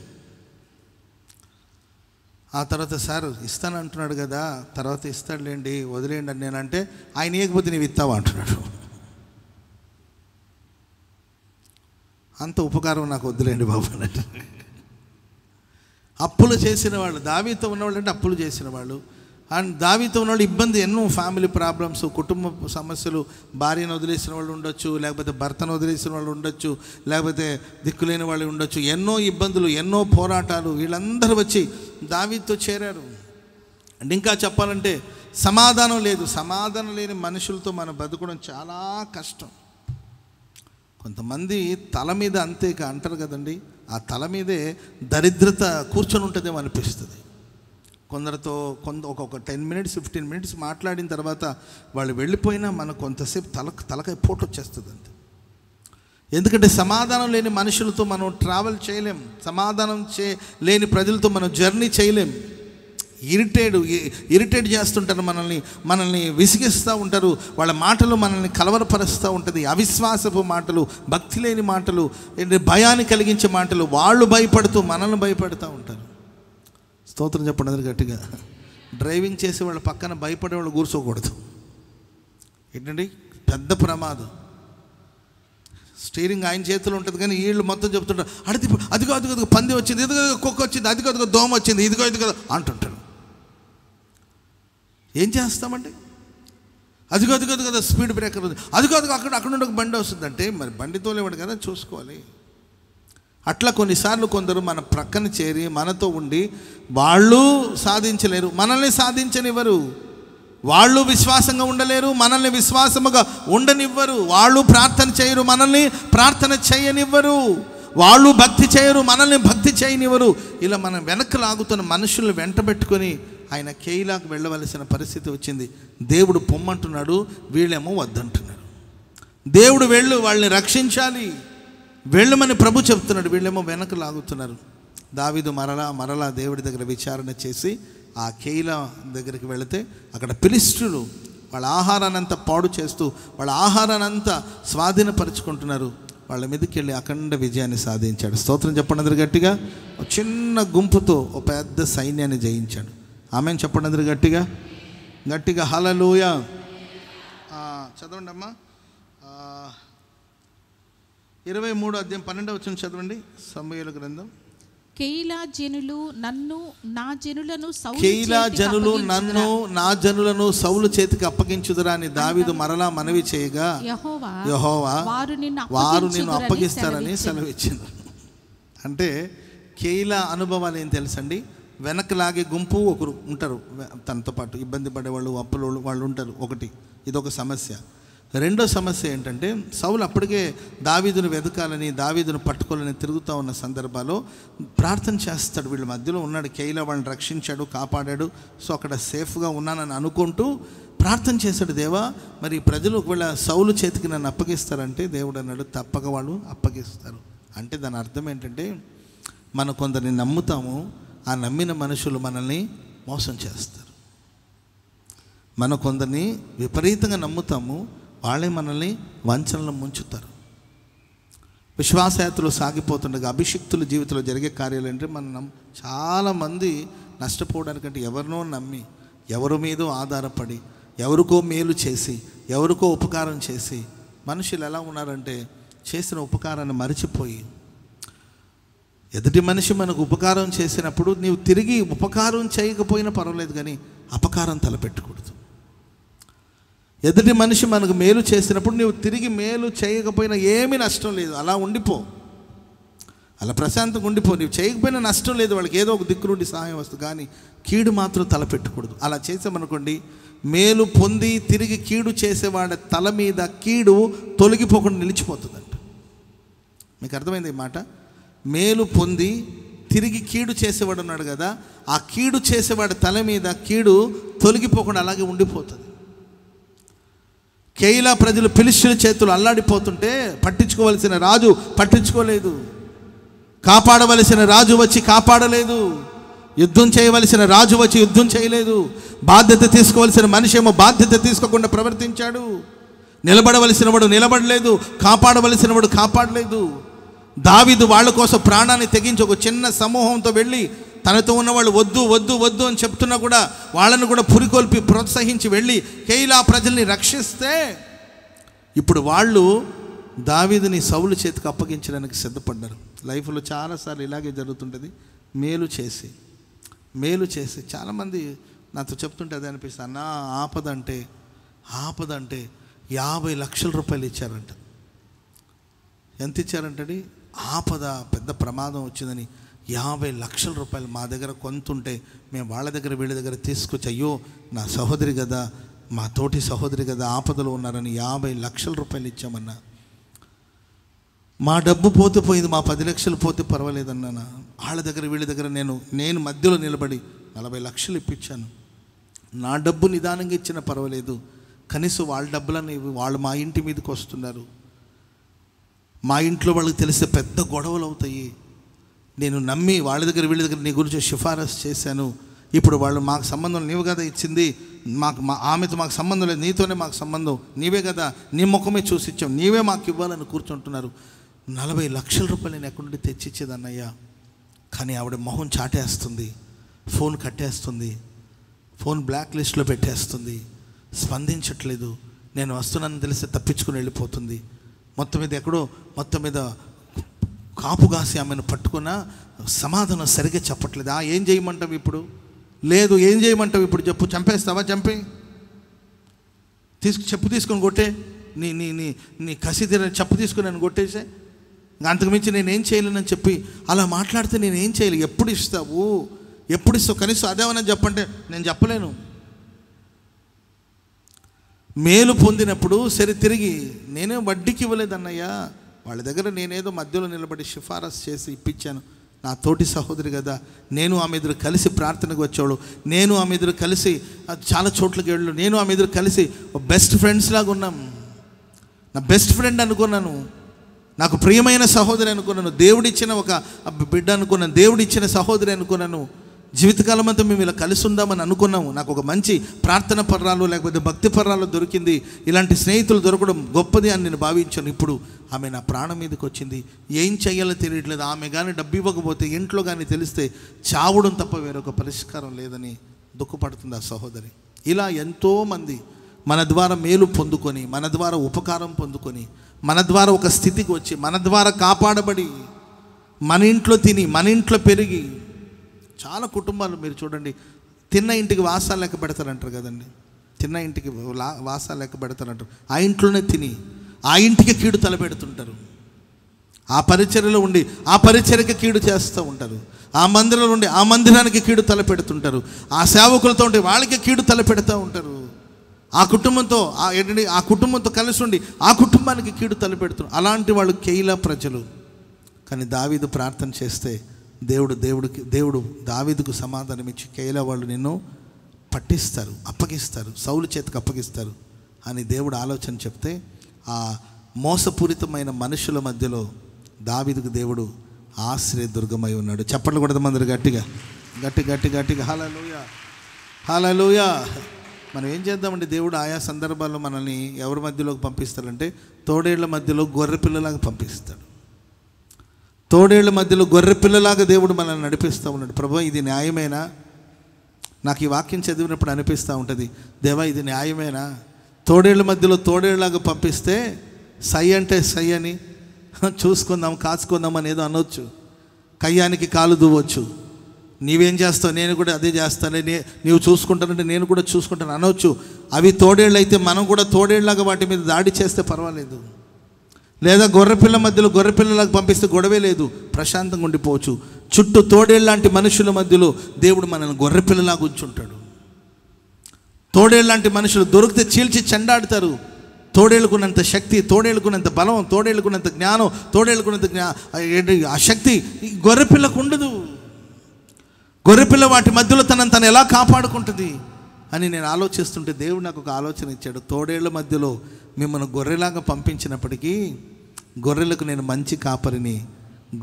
ఆ తర్వాత సార్ ఇస్తాను అంటున్నాడు కదా తర్వాత ఇస్తాడులేండి వదిలేయండి అని నేనంటే ఆయన ఇవ్వకపోతే నీవు ఇస్తావా అంటున్నాడు అంత ఉపకారం నాకు వద్దులేండి బాబు అన్నట్టు అప్పులు చేసిన వాళ్ళు దావీతో ఉన్నవాళ్ళు అంటే అప్పులు చేసిన వాళ్ళు అండ్ దావితో ఉన్న వాళ్ళు ఇబ్బంది ఎన్నో ఫ్యామిలీ ప్రాబ్లమ్స్ కుటుంబ సమస్యలు భార్యను వదిలేసిన వాళ్ళు ఉండొచ్చు లేకపోతే భర్తను వదిలేసిన వాళ్ళు ఉండొచ్చు లేకపోతే దిక్కులేని వాళ్ళు ఉండొచ్చు ఎన్నో ఇబ్బందులు ఎన్నో పోరాటాలు వీళ్ళందరూ వచ్చి దావితో చేరారు అండ్ ఇంకా చెప్పాలంటే సమాధానం లేదు సమాధానం లేని మనుషులతో మనం బతకడం చాలా కష్టం కొంతమంది తల మీద అంతేకా అంటారు కదండి ఆ తల మీదే దరిద్రత కూర్చొని ఉంటుందేమో అనిపిస్తుంది కొందరితో కొంత ఒక్కొక్క టెన్ మినిట్స్ ఫిఫ్టీన్ మినిట్స్ మాట్లాడిన తర్వాత వాళ్ళు వెళ్ళిపోయినా మనకు కొంతసేపు తల తలకై పోటు వచ్చేస్తుంది అంతే ఎందుకంటే సమాధానం లేని మనుషులతో మనం ట్రావెల్ చేయలేం సమాధానం చే లేని ప్రజలతో మనం జర్నీ చేయలేం ఇరిటేడ్ ఇరిటేట్ చేస్తుంటారు మనల్ని మనల్ని విసిగిస్తూ ఉంటారు వాళ్ళ మాటలు మనల్ని కలవరపరుస్తూ ఉంటుంది అవిశ్వాసపు మాటలు భక్తి లేని మాటలు భయాన్ని కలిగించే మాటలు వాళ్ళు భయపడుతూ మనల్ని భయపడుతూ ఉంటారు స్తోత్రం చెప్పండి అందరు గట్టిగా డ్రైవింగ్ చేసే వాళ్ళ పక్కన భయపడే వాళ్ళు కూర్చోకూడదు ఏంటండి పెద్ద ప్రమాదం స్టీరింగ్ ఆయన చేతిలో ఉంటుంది కానీ వీళ్ళు మొత్తం చెప్తుంటారు అడిది అదిగో అదిగో పంది వచ్చింది ఇదిగో కుక్క వచ్చింది అదిగో అదిగో దోమ వచ్చింది ఇదిగో ఇదిగో అంటుంటారు ఏం చేస్తామండి అదిగో అదిగో కదా స్పీడ్ బ్రేకర్ ఉంది అదిగో అదిగో అక్కడ అక్కడ ఉండే ఒక బండి వస్తుందంటే మరి బండితో లేవాడు కదా చూసుకోవాలి అట్లా కొన్నిసార్లు కొందరు మన ప్రక్కన చేరి మనతో ఉండి వాళ్ళు సాధించలేరు మనల్ని సాధించనివ్వరు వాళ్ళు విశ్వాసంగా ఉండలేరు మనల్ని విశ్వాసముగా ఉండనివ్వరు వాళ్ళు ప్రార్థన చేయరు మనల్ని ప్రార్థన చేయనివ్వరు వాళ్ళు భక్తి చేయరు మనల్ని భక్తి చేయనివ్వరు ఇలా మనం వెనక్కి లాగుతున్న మనుషుల్ని వెంటబెట్టుకొని ఆయన కేయిలాకు వెళ్ళవలసిన పరిస్థితి వచ్చింది దేవుడు పొమ్మంటున్నాడు వీళ్ళేమో వద్దంటున్నారు దేవుడు వెళ్ళు వాళ్ళని రక్షించాలి వెళ్ళమని ప్రభు చెప్తున్నాడు వీళ్ళేమో వెనక లాగుతున్నారు దావిదు మరలా మరలా దేవుడి దగ్గర విచారణ చేసి ఆ కేయిల దగ్గరికి వెళితే అక్కడ పిలిస్టులు వాళ్ళ ఆహారాన్ని అంతా పాడు చేస్తూ వాళ్ళ ఆహారాన్ని అంతా స్వాధీనపరుచుకుంటున్నారు వాళ్ళ మీదకి వెళ్ళి అఖండ విజయాన్ని సాధించాడు స్తోత్రం చెప్పండి గట్టిగా ఒక చిన్న గుంపుతో ఒక పెద్ద సైన్యాన్ని జయించాడు ఆమె చెప్పండి గట్టిగా గట్టిగా హలలోయ చదవండి అమ్మా ఇరవై మూడు అధ్యాయం పన్నెండవ వచ్చిన చదవండి సమయల గ్రంథం కేయిలా జనులు నన్ను నా జనులను కేయిలా జనులు నన్ను నా జనులను సౌలు చేతికి అప్పగించుదురా అని దావీదు మరలా మనవి చేయగా యహోవా వారు నిన్ను అప్పగిస్తారని సెలవిచ్చింది అంటే కేయిలా అనుభవాలు ఏం తెలుసండి వెనక్కి లాగే గుంపు ఒకరు ఉంటారు తనతో పాటు ఇబ్బంది పడే వాళ్ళు అప్పులు వాళ్ళు ఉంటారు ఒకటి ఇదొక సమస్య రెండో సమస్య ఏంటంటే సౌలు అప్పటికే దావీదును వెతకాలని దావీదును పట్టుకోవాలని తిరుగుతూ ఉన్న సందర్భాల్లో ప్రార్థన చేస్తాడు వీళ్ళ మధ్యలో ఉన్నాడు కేయిల వాళ్ళని రక్షించాడు కాపాడాడు సో అక్కడ సేఫ్గా ఉన్నానని అనుకుంటూ ప్రార్థన చేశాడు దేవా మరి ప్రజలు ఒకవేళ సౌలు చేతికి నన్ను అప్పగిస్తారంటే దేవుడు అన్నాడు తప్పక వాళ్ళు అప్పగిస్తారు అంటే దాని అర్థం ఏంటంటే మనం కొందరిని నమ్ముతాము ఆ నమ్మిన మనుషులు మనల్ని మోసం చేస్తారు మన కొందరిని విపరీతంగా నమ్ముతాము వాళ్ళే మనల్ని వంచనలు ముంచుతారు విశ్వాసయాత్రలు సాగిపోతుండగా అభిషిక్తుల జీవితంలో జరిగే కార్యాలు అంటే మనం చాలామంది నష్టపోవడానికంటే ఎవరినో నమ్మి ఎవరి మీదో ఆధారపడి ఎవరికో మేలు చేసి ఎవరికో ఉపకారం చేసి మనుషులు ఎలా ఉన్నారంటే చేసిన ఉపకారాన్ని మరిచిపోయి ఎదుటి మనిషి మనకు ఉపకారం చేసినప్పుడు నీవు తిరిగి ఉపకారం చేయకపోయినా పర్వాలేదు కానీ అపకారం తలపెట్టకూడదు ఎదుటి మనిషి మనకు మేలు చేసినప్పుడు నువ్వు తిరిగి మేలు చేయకపోయినా ఏమీ నష్టం లేదు అలా ఉండిపో అలా ప్రశాంతంగా ఉండిపో నువ్వు చేయకపోయినా నష్టం లేదు వాళ్ళకి ఏదో ఒక దిక్కు నుండి సహాయం వస్తుంది కానీ కీడు మాత్రం తలపెట్టకూడదు అలా చేసామనుకోండి మేలు పొంది తిరిగి కీడు చేసేవాడి తల మీద కీడు తొలగిపోకుండా నిలిచిపోతుందంట మీకు అర్థమైంది ఈ మాట మేలు పొంది తిరిగి కీడు చేసేవాడు ఉన్నాడు కదా ఆ కీడు చేసేవాడి తల మీద కీడు తొలగిపోకుండా అలాగే ఉండిపోతుంది కేయిలా ప్రజలు పిలిచిన చేతులు అల్లాడిపోతుంటే పట్టించుకోవలసిన రాజు పట్టించుకోలేదు కాపాడవలసిన రాజు వచ్చి కాపాడలేదు యుద్ధం చేయవలసిన రాజు వచ్చి యుద్ధం చేయలేదు బాధ్యత తీసుకోవలసిన మనిషి ఏమో బాధ్యత తీసుకోకుండా ప్రవర్తించాడు నిలబడవలసిన వాడు నిలబడలేదు కాపాడవలసిన వాడు కాపాడలేదు దావిదు వాళ్ళ కోసం ప్రాణాన్ని తెగించి ఒక చిన్న సమూహంతో వెళ్ళి తనతో ఉన్నవాళ్ళు వద్దు వద్దు వద్దు అని చెప్తున్నా కూడా వాళ్ళను కూడా పురికొల్పి ప్రోత్సహించి వెళ్ళి కేయిలా ప్రజల్ని రక్షిస్తే ఇప్పుడు వాళ్ళు దావీదిని సౌలు చేతికి అప్పగించడానికి సిద్ధపడ్డారు లైఫ్లో చాలాసార్లు ఇలాగే జరుగుతుంటుంది మేలు చేసి మేలు చేసి చాలామంది నాతో చెప్తుంటే అదే అనిపిస్తుంది అన్న ఆపదంటే ఆపదంటే యాభై లక్షల రూపాయలు ఇచ్చారంట ఎంత ఇచ్చారంటే ఆపద పెద్ద ప్రమాదం వచ్చిందని యాభై లక్షల రూపాయలు మా దగ్గర కొంత ఉంటే మేము వాళ్ళ దగ్గర వీళ్ళ దగ్గర తీసుకొచ్చి అయ్యో నా సహోదరి కదా మా తోటి సహోదరి కదా ఆపదలు ఉన్నారని యాభై లక్షల రూపాయలు ఇచ్చామన్నా మా డబ్బు పోతే పోయింది మా పది లక్షలు పోతే పర్వాలేదన్నా వాళ్ళ దగ్గర వీళ్ళ దగ్గర నేను నేను మధ్యలో నిలబడి నలభై లక్షలు ఇప్పించాను నా డబ్బు నిదానంగా ఇచ్చినా పర్వాలేదు కనీసం వాళ్ళ డబ్బులని వాళ్ళు మా ఇంటి మీదకి వస్తున్నారు మా ఇంట్లో వాళ్ళకి తెలిస్తే పెద్ద గొడవలు అవుతాయి నేను నమ్మి వాళ్ళ దగ్గర వీళ్ళ దగ్గర నీ గురించి సిఫారసు చేశాను ఇప్పుడు వాళ్ళు మాకు సంబంధం నీవు కదా ఇచ్చింది మాకు మా ఆమెతో మాకు సంబంధం లేదు నీతోనే మాకు సంబంధం నీవే కదా నీ ముఖమే చూసి ఇచ్చాం నీవే మాకు ఇవ్వాలని కూర్చుంటున్నారు నలభై లక్షల రూపాయలు నేను ఎక్కడి నుండి తెచ్చిచ్చేదన్నయ్యా కానీ ఆవిడ మొహం చాటేస్తుంది ఫోన్ కట్టేస్తుంది ఫోన్ బ్లాక్ లిస్ట్లో పెట్టేస్తుంది స్పందించట్లేదు నేను వస్తున్నానని తెలిస్తే తప్పించుకుని వెళ్ళిపోతుంది మొత్తం మీద ఎక్కడో మొత్తం మీద కాపు కాసి ఆమెను పట్టుకున్న సమాధానం సరిగ్గా చెప్పట్లేదు ఆ ఏం చేయమంటావు ఇప్పుడు లేదు ఏం చేయమంటావు ఇప్పుడు చెప్పు చంపేస్తావా చంపి తీసుకు చెప్పు తీసుకొని కొట్టే నీ నీ నీ నీ కసి తీర చెప్పు తీసుకుని నన్ను కొట్టేసే అంతకుమించి నేనేం చేయలేనని చెప్పి అలా మాట్లాడితే నేనేం చేయలే ఎప్పుడు ఇస్తావు ఎప్పుడు ఇస్తావు కనీసం అదేమన్నా చెప్పంటే నేను చెప్పలేను మేలు పొందినప్పుడు సరే తిరిగి నేనే వడ్డీకి ఇవ్వలేదన్నయ్యా వాళ్ళ దగ్గర నేనేదో మధ్యలో నిలబడి సిఫారసు చేసి ఇప్పించాను నా తోటి సహోదరి కదా నేను ఆమె ఎదురు కలిసి ప్రార్థనకు వచ్చేవాడు నేను ఆమె ఎదురు కలిసి చాలా చోట్లకి వెళ్ళు నేను ఆమె ఎదురు కలిసి బెస్ట్ ఫ్రెండ్స్ లాగా ఉన్నాం నా బెస్ట్ ఫ్రెండ్ అనుకున్నాను నాకు ప్రియమైన సహోదరి అనుకున్నాను దేవుడిచ్చిన ఒక బిడ్డ అనుకున్నాను దేవుడిచ్చిన సహోదరి అనుకున్నాను జీవితకాలం అంతా మేము ఇలా కలిసి ఉందామని అనుకున్నాము నాకు ఒక మంచి ప్రార్థన పర్రాలు లేకపోతే భక్తి పర్రాలు దొరికింది ఇలాంటి స్నేహితులు దొరకడం గొప్పది అని నేను భావించాను ఇప్పుడు ఆమె నా ప్రాణం మీదకి వచ్చింది ఏం చేయాలో తెలియట్లేదు ఆమె కానీ డబ్బు ఇవ్వకపోతే ఇంట్లో కానీ తెలిస్తే చావడం తప్ప వేరొక పరిష్కారం లేదని దుఃఖపడుతుంది ఆ సహోదరి ఇలా ఎంతోమంది మన ద్వారా మేలు పొందుకొని మన ద్వారా ఉపకారం పొందుకొని మన ద్వారా ఒక స్థితికి వచ్చి మన ద్వారా కాపాడబడి మన ఇంట్లో తిని మన ఇంట్లో పెరిగి చాలా కుటుంబాలు మీరు చూడండి తిన్న ఇంటికి వాసాలు లెక్క పెడతారంటారు కదండి తిన్న ఇంటికి వాసాలు లెక్క పెడతారంటారు ఆ ఇంట్లోనే తిని ఆ ఇంటికి కీడు తలపెడుతుంటారు ఆ పరిచర్యలో ఉండి ఆ పరిచర్యకి కీడు చేస్తూ ఉంటారు ఆ మందిరంలో ఉండి ఆ మందిరానికి కీడు తలపెడుతుంటారు ఆ సేవకులతో ఉండి వాళ్ళకి కీడు తలపెడుతూ ఉంటారు ఆ కుటుంబంతో ఆ ఏంటంటే ఆ కుటుంబంతో కలిసి ఉండి ఆ కుటుంబానికి కీడు తలపెడుతున్నారు అలాంటి వాళ్ళు కేయిల ప్రజలు కానీ దావీదు ప్రార్థన చేస్తే దేవుడు దేవుడికి దేవుడు దావీదుకు సమాధానం ఇచ్చి కేల వాళ్ళు నిన్ను పట్టిస్తారు అప్పగిస్తారు సౌలు చేతికి అప్పగిస్తారు అని దేవుడు ఆలోచన చెప్తే ఆ మోసపూరితమైన మనుషుల మధ్యలో దావిదుకు దేవుడు ఆశ్రయ దుర్గమై ఉన్నాడు చెప్పట్లు కూడా మందరు గట్టిగా గట్టి గట్టి గట్టిగా హలలుయా హలలుయా మనం ఏం చేద్దామండి దేవుడు ఆయా సందర్భాల్లో మనల్ని ఎవరి మధ్యలోకి పంపిస్తాడంటే తోడేళ్ల మధ్యలో గొర్రె పిల్లలాగా పంపిస్తాడు తోడేళ్ల మధ్యలో గొర్రె పిల్లలాగా దేవుడు మనల్ని నడిపిస్తూ ఉన్నాడు ప్రభు ఇది న్యాయమేనా నాకు ఈ వాక్యం చదివినప్పుడు అనిపిస్తూ ఉంటుంది దేవా ఇది న్యాయమేనా తోడేళ్ల మధ్యలో తోడేళ్లాగా పంపిస్తే సై అంటే సై అని చూసుకుందాం కాచుకుందాం అని ఏదో అనొచ్చు కయ్యానికి కాలు దువ్వచ్చు నీవేం చేస్తావు నేను కూడా అదే చేస్తాను నే నీవు చూసుకుంటానంటే నేను కూడా చూసుకుంటాను అనొచ్చు అవి తోడేళ్ళు అయితే మనం కూడా తోడేళ్ళలాగా వాటి మీద దాడి చేస్తే పర్వాలేదు లేదా గొర్రెపిల్ల మధ్యలో గొర్రెపిల్లలకు పంపిస్తే గొడవే లేదు ప్రశాంతంగా ఉండిపోవచ్చు చుట్టూ తోడేళ్ళలాంటి మనుషుల మధ్యలో దేవుడు మనల్ని గొర్రెపిల్లలాగా ఉంచుంటాడు తోడేళ్ళలాంటి మనుషులు దొరికితే చీల్చి చెండాడతారు తోడేళ్ళకున్నంత శక్తి తోడేళ్ళకున్నంత బలం తోడేళ్ళకున్నంత జ్ఞానం తోడేళ్ళకున్నంత జ్ఞా ఆ శక్తి గొర్రెపిల్లకు ఉండదు గొర్రెపిల్ల వాటి మధ్యలో తనని తను ఎలా కాపాడుకుంటుంది అని నేను ఆలోచిస్తుంటే దేవుడు నాకు ఒక ఆలోచన ఇచ్చాడు తోడేళ్ల మధ్యలో మిమ్మల్ని గొర్రెలాగా పంపించినప్పటికీ గొర్రెలకు నేను మంచి కాపరిని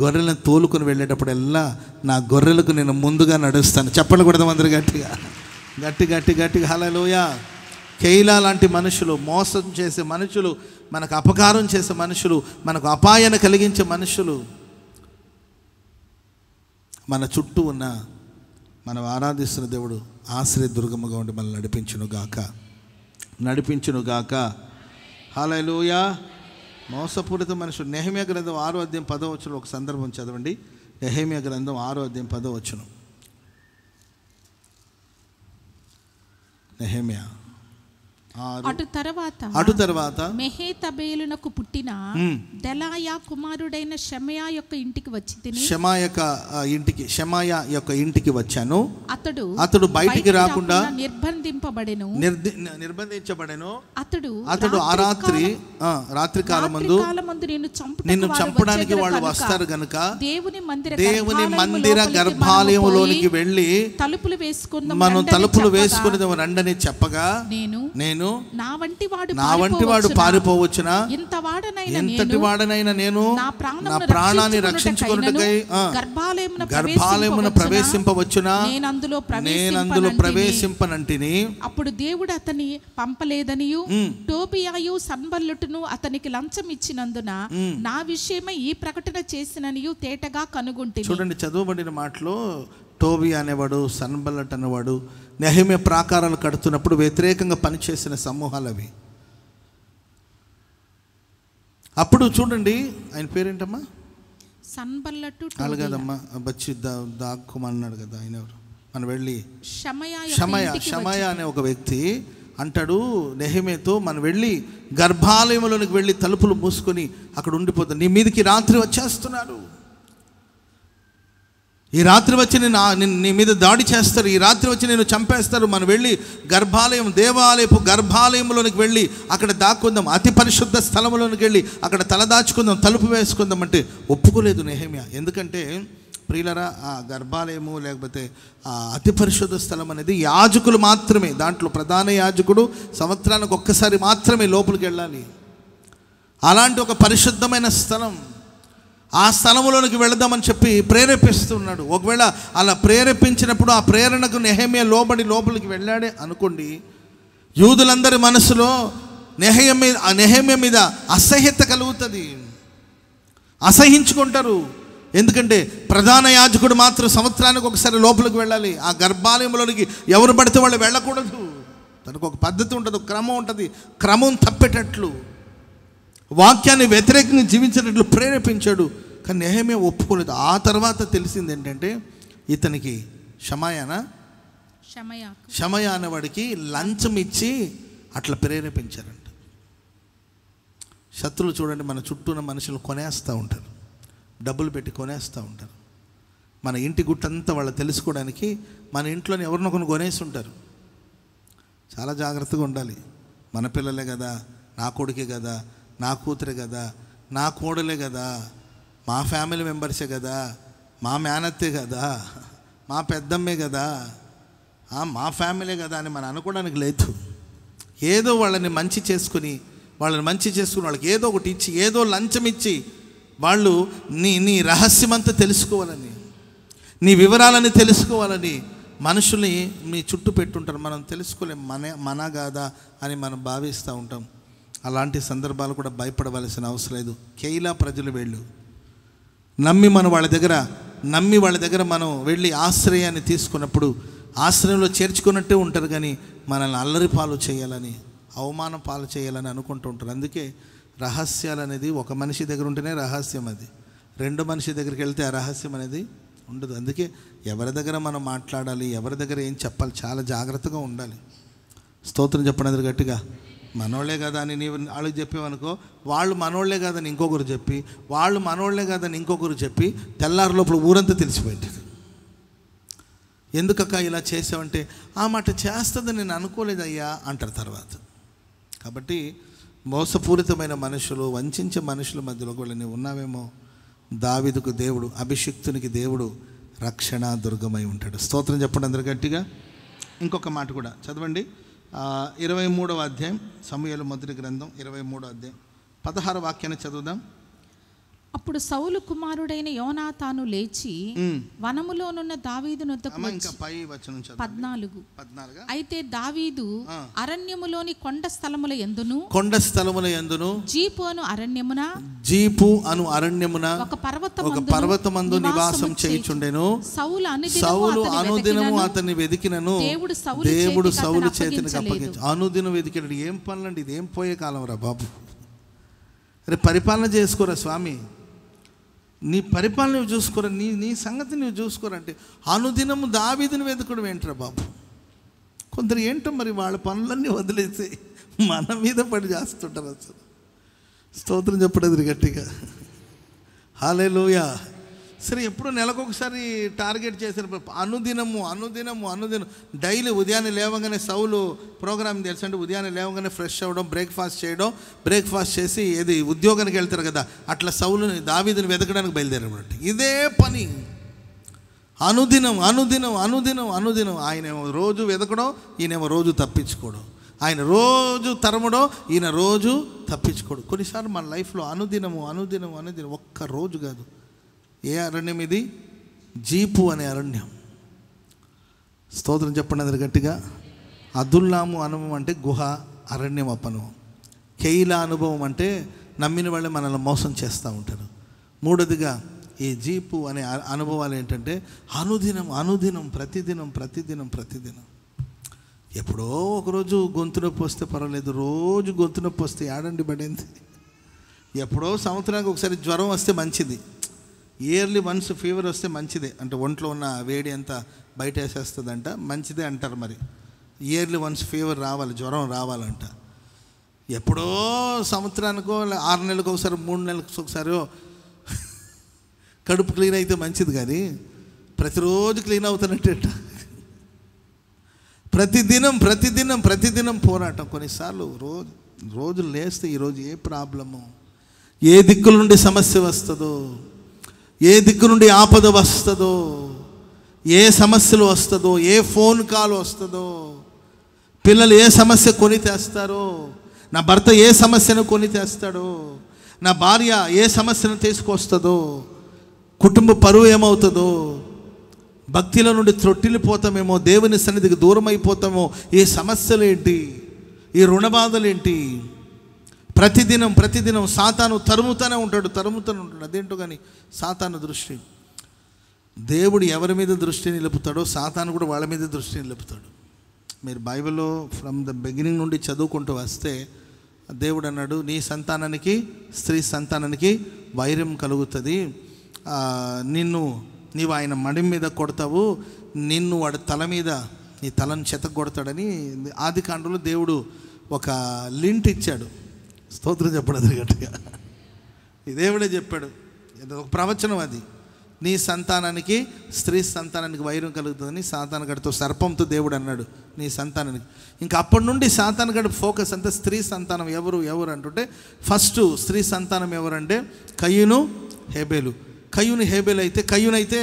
గొర్రెలను తోలుకొని వెళ్ళేటప్పుడల్లా నా గొర్రెలకు నేను ముందుగా నడుస్తాను చెప్పండి కూడా అందరు గట్టిగా గట్టి గట్టి గట్టిగా హలలోయా కేయిలా లాంటి మనుషులు మోసం చేసే మనుషులు మనకు అపకారం చేసే మనుషులు మనకు అపాయాన్ని కలిగించే మనుషులు మన చుట్టూ ఉన్న మనం ఆరాధిస్తున్న దేవుడు ఆశ్రయ దుర్గముగా ఉండి మనల్ని నడిపించునుగాక నడిపించునుగాక హలలోయా మోసపూరిత మనుషుడు నెహమియా గ్రంథం ఆరో అధ్యాయం పదవచ్చును ఒక సందర్భం చదవండి నెహమియా గ్రంథం ఆరో అధ్యాయం పదవచ్చును నెహమియా అటు తర్వాత అటు తర్వాత మెహేతబేలునకు పుట్టిన దెలాయా కుమారుడైన షమయా యొక్క ఇంటికి వచ్చి షమా యొక్క ఇంటికి షమాయ యొక్క ఇంటికి వచ్చాను అతడు అతడు బయటికి రాకుండా నిర్బంధింపబడెను నిర్బంధించబడెను అతడు అతడు ఆ రాత్రి రాత్రి కాలమందు కాలమందు నిన్ను చంపు నిన్ను చంపడానికి వాళ్ళు వస్తారు గనుక దేవుని మందిర దేవుని మందిర గర్భాలయంలోనికి వెళ్ళి తలుపులు వేసుకుందాం మనం తలుపులు వేసుకుని రండని చెప్పగా నేను నేను నేను నా వంటి వాడు నా వంటి వాడు పారిపోవచ్చునా ఇంత వాడనైనా వాడనైనా నేను నా ప్రాణాన్ని రక్షించుకున్నట్టుకై గర్భాలయమున గర్భాలయమున ప్రవేశింపవచ్చునా నేను అందులో నేను అందులో ప్రవేశింపనంటిని అప్పుడు దేవుడు అతని పంపలేదనియు టోపియాయు సన్బల్లుటును అతనికి లంచం ఇచ్చినందున నా విషయమై ఈ ప్రకటన చేసిననియు తేటగా కనుగొంటే చూడండి చదువుబడిన మాటలో టోబి అనేవాడు సన్బల్లట్ అనేవాడు నెహమ్య ప్రాకారాలు కడుతున్నప్పుడు వ్యతిరేకంగా పనిచేసిన సమూహాలు అవి అప్పుడు చూడండి ఆయన పేరేంటమ్మా సన్బల్లటు అలాగదమ్మా వచ్చి దాక్కుమన్నాడు కదా ఆయన ఎవరు మనం వెళ్ళి షమయ షమయ అనే ఒక వ్యక్తి అంటాడు నెహమేతో మనం వెళ్ళి గర్భాలయంలోనికి వెళ్ళి తలుపులు మూసుకొని అక్కడ ఉండిపోతాం నీ మీదకి రాత్రి వచ్చేస్తున్నారు ఈ రాత్రి వచ్చి నేను నీ మీద దాడి చేస్తారు ఈ రాత్రి వచ్చి నేను చంపేస్తారు మనం వెళ్ళి గర్భాలయం దేవాలయపు గర్భాలయంలోనికి వెళ్ళి అక్కడ దాక్కుందాం అతి పరిశుద్ధ స్థలంలోనికి వెళ్ళి అక్కడ తలదాచుకుందాం తలుపు వేసుకుందాం అంటే ఒప్పుకోలేదు నెహమియా ఎందుకంటే ప్రియులరా ఆ గర్భాలయము లేకపోతే ఆ అతి పరిశుద్ధ స్థలం అనేది యాజకులు మాత్రమే దాంట్లో ప్రధాన యాజకుడు సంవత్సరానికి ఒక్కసారి మాత్రమే లోపలికి వెళ్ళాలి అలాంటి ఒక పరిశుద్ధమైన స్థలం ఆ స్థలంలోనికి వెళదామని చెప్పి ప్రేరేపిస్తున్నాడు ఒకవేళ అలా ప్రేరేపించినప్పుడు ఆ ప్రేరణకు నెహమ్య లోబడి లోపలికి వెళ్ళాడే అనుకోండి యూదులందరి మనసులో నెహయ మీద నెహమ్య మీద అసహ్యత కలుగుతుంది అసహించుకుంటారు ఎందుకంటే ప్రధాన యాజకుడు మాత్రం సంవత్సరానికి ఒకసారి లోపలికి వెళ్ళాలి ఆ గర్భాలయంలోనికి ఎవరు పడితే వాళ్ళు వెళ్ళకూడదు తనకు ఒక పద్ధతి ఉంటుంది క్రమం ఉంటుంది క్రమం తప్పేటట్లు వాక్యాన్ని వ్యతిరేకంగా జీవించినట్లు ప్రేరేపించాడు కానీ నేహమే ఒప్పుకోలేదు ఆ తర్వాత తెలిసింది ఏంటంటే ఇతనికి షమాయానా క్షమయ అనేవాడికి లంచం ఇచ్చి అట్లా ప్రేరేపించారంట శత్రువులు చూడండి మన ఉన్న మనుషులు కొనేస్తూ ఉంటారు డబ్బులు పెట్టి కొనేస్తూ ఉంటారు మన ఇంటి గుట్టంతా వాళ్ళు తెలుసుకోవడానికి మన ఇంట్లోనే ఎవరినొకరు కొనేసి ఉంటారు చాలా జాగ్రత్తగా ఉండాలి మన పిల్లలే కదా నా కొడుకే కదా నా కూతురు కదా నా కోడలే కదా మా ఫ్యామిలీ మెంబర్సే కదా మా మేనత్తే కదా మా పెద్దమ్మే కదా మా ఫ్యామిలీ కదా అని మనం అనుకోవడానికి లేదు ఏదో వాళ్ళని మంచి చేసుకుని వాళ్ళని మంచి చేసుకుని వాళ్ళకి ఏదో ఒకటి ఇచ్చి ఏదో లంచం ఇచ్చి వాళ్ళు నీ నీ రహస్యమంతా తెలుసుకోవాలని నీ వివరాలని తెలుసుకోవాలని మనుషుల్ని మీ చుట్టూ పెట్టుంటారు మనం తెలుసుకోలేం మన మన కాదా అని మనం భావిస్తూ ఉంటాం అలాంటి సందర్భాలు కూడా భయపడవలసిన అవసరం లేదు కేయిలా ప్రజలు వెళ్ళు నమ్మి మనం వాళ్ళ దగ్గర నమ్మి వాళ్ళ దగ్గర మనం వెళ్ళి ఆశ్రయాన్ని తీసుకున్నప్పుడు ఆశ్రయంలో చేర్చుకున్నట్టే ఉంటారు కానీ మనల్ని అల్లరి పాలు చేయాలని అవమాన పాలు చేయాలని అనుకుంటూ ఉంటారు అందుకే రహస్యాలు అనేది ఒక మనిషి దగ్గర ఉంటేనే రహస్యం అది రెండు మనిషి దగ్గరికి వెళ్తే ఆ రహస్యం అనేది ఉండదు అందుకే ఎవరి దగ్గర మనం మాట్లాడాలి ఎవరి దగ్గర ఏం చెప్పాలి చాలా జాగ్రత్తగా ఉండాలి స్తోత్రం చెప్పడం గట్టిగా మనోళ్లే కదా అని నీవు వాళ్ళకి చెప్పేవనుకో వాళ్ళు మనోళ్లే కదని ఇంకొకరు చెప్పి వాళ్ళు మనోళ్లే కదని ఇంకొకరు చెప్పి తెల్లారి లోపల ఊరంతా తెలిసిపోయింది ఎందుకక్క ఇలా చేసావంటే ఆ మాట చేస్తుందని నేను అనుకోలేదయ్యా అంటారు తర్వాత కాబట్టి మోసపూరితమైన మనుషులు వంచే మనుషుల మధ్యలో కూడా నీవు ఉన్నావేమో దావిదుకు దేవుడు అభిషిక్తునికి దేవుడు రక్షణ దుర్గమై ఉంటాడు స్తోత్రం చెప్పండి అందరు గట్టిగా ఇంకొక మాట కూడా చదవండి ఇరవై మూడవ అధ్యాయం సమయలు మొదటి గ్రంథం ఇరవై మూడో అధ్యాయం పదహారు వాక్యాన్ని చదువుదాం అప్పుడు సౌలు కుమారుడైన యోనా తాను లేచి వనములోనున్న దావీదును పద్నాలుగు అయితే దావీదు అరణ్యములోని కొండ స్థలముల ఎందును కొండ స్థలముల ఎందును జీపు అను అరణ్యమున జీపు అను అరణ్యమున ఒక పర్వతం ఒక పర్వతమందు నివాసం చేయించుండెను సౌలు సౌలు అనుదినము అతన్ని వెదికినను దేవుడు సౌలు దేవుడు సౌలు చేతిని అప్పగించు అనుదినం వెదికినడు ఏం పనులండి ఇది ఏం పోయే కాలం రా బాబు అరే పరిపాలన చేసుకోరా స్వామి నీ పరిపాలన నువ్వు నీ నీ సంగతి నువ్వు చూసుకోరంటే అనుదినము దావీదిని వెతుకుడు ఏంట్రా బాబు కొందరు ఏంటో మరి వాళ్ళ పనులన్నీ వదిలేసి మన మీద పడి చేస్తుంటారు అసలు స్తోత్రం చెప్పడదు గట్టిగా హాలే లోయా సరే ఎప్పుడు నెలకొకసారి టార్గెట్ చేసిన అనుదినము అనుదినము అనుదినం డైలీ ఉదయాన్నే లేవగానే సౌలు ప్రోగ్రామ్ తెలుసు అంటే ఉదయాన్నే లేవగానే ఫ్రెష్ అవ్వడం బ్రేక్ఫాస్ట్ చేయడం బ్రేక్ఫాస్ట్ చేసి ఏది ఉద్యోగానికి వెళ్తారు కదా అట్లా సౌలుని దావీదిని వెతకడానికి బయలుదేరమంట ఇదే పని అనుదినం అనుదినం అనుదినం అనుదినం ఆయనేమో రోజు వెతకడం ఈయనేమో రోజు తప్పించుకోవడం ఆయన రోజు తరమడం ఈయన రోజు తప్పించుకోడు కొన్నిసార్లు మన లైఫ్లో అనుదినము అనుదినము అనుదినం ఒక్క రోజు కాదు ఏ అరణ్యం ఇది జీపు అనే అరణ్యం స్తోత్రం చెప్పండి అది గట్టిగా అదుల్లాము అనుభవం అంటే గుహ అరణ్యం అప్పను కెయిల అనుభవం అంటే నమ్మిన వాళ్ళే మనల్ని మోసం చేస్తూ ఉంటారు మూడోదిగా ఈ జీపు అనే అనుభవాలు ఏంటంటే అనుదినం అనుదినం ప్రతిదినం ప్రతిదినం ప్రతిదినం ఎప్పుడో ఒకరోజు గొంతు నొప్పి వస్తే పర్వాలేదు రోజు గొంతు నొప్పి వస్తే ఆడండి పడింది ఎప్పుడో సంవత్సరానికి ఒకసారి జ్వరం వస్తే మంచిది ఇయర్లీ వన్స్ ఫీవర్ వస్తే మంచిదే అంటే ఒంట్లో ఉన్న వేడి అంతా బయట వేసేస్తుందంట మంచిదే అంటారు మరి ఇయర్లీ వన్స్ ఫీవర్ రావాలి జ్వరం రావాలంట ఎప్పుడో సంవత్సరానికో ఆరు నెలలకు ఒకసారి మూడు నెలలకు ఒకసారి కడుపు క్లీన్ అయితే మంచిది కానీ ప్రతిరోజు క్లీన్ అవుతున్నట్ట ప్రతిదినం ప్రతిదినం ప్రతిదినం పోరాటం కొన్నిసార్లు రోజు రోజులు లేస్తే ఈరోజు ఏ ప్రాబ్లము ఏ దిక్కుల నుండి సమస్య వస్తుందో ఏ దిక్కు నుండి ఆపద వస్తుందో ఏ సమస్యలు వస్తుందో ఏ ఫోన్ కాల్ వస్తుందో పిల్లలు ఏ సమస్య కొని తెస్తారో నా భర్త ఏ సమస్యను కొని తెస్తాడో నా భార్య ఏ సమస్యను తీసుకొస్తుందో కుటుంబ పరువు ఏమవుతుందో భక్తుల నుండి త్రొట్టిల్లిపోతామేమో దేవుని సన్నిధికి దూరం అయిపోతామో ఈ సమస్యలేంటి ఈ రుణబాధలేంటి ప్రతిదినం ప్రతిదినం సాతాను తరుముతూనే ఉంటాడు తరుముతూనే ఉంటాడు అదేంటో కానీ సాతాను దృష్టి దేవుడు ఎవరి మీద దృష్టి నిలుపుతాడో సాతాను కూడా వాళ్ళ మీద దృష్టి నిలుపుతాడు మీరు బైబిల్లో ఫ్రమ్ ద బిగినింగ్ నుండి చదువుకుంటూ వస్తే దేవుడు అన్నాడు నీ సంతానానికి స్త్రీ సంతానానికి వైరం కలుగుతుంది నిన్ను నీవు ఆయన మడి మీద కొడతావు నిన్ను వాడి తల మీద నీ తలను చెతక కొడతాడని ఆది కాండలో దేవుడు ఒక లింట్ ఇచ్చాడు స్తోత్రం చెప్పడం గట్టిగా దేవుడే చెప్పాడు ఒక ప్రవచనం అది నీ సంతానానికి స్త్రీ సంతానానికి వైరం కలుగుతుందని సాతాన గడితో సర్పంతో దేవుడు అన్నాడు నీ సంతానానికి ఇంకా అప్పటి నుండి సాతాన గడి ఫోకస్ అంతా స్త్రీ సంతానం ఎవరు ఎవరు అంటుంటే ఫస్ట్ స్త్రీ సంతానం ఎవరంటే కయ్యూను హేబేలు కయ్యూను హేబేలు అయితే కయ్యూనైతే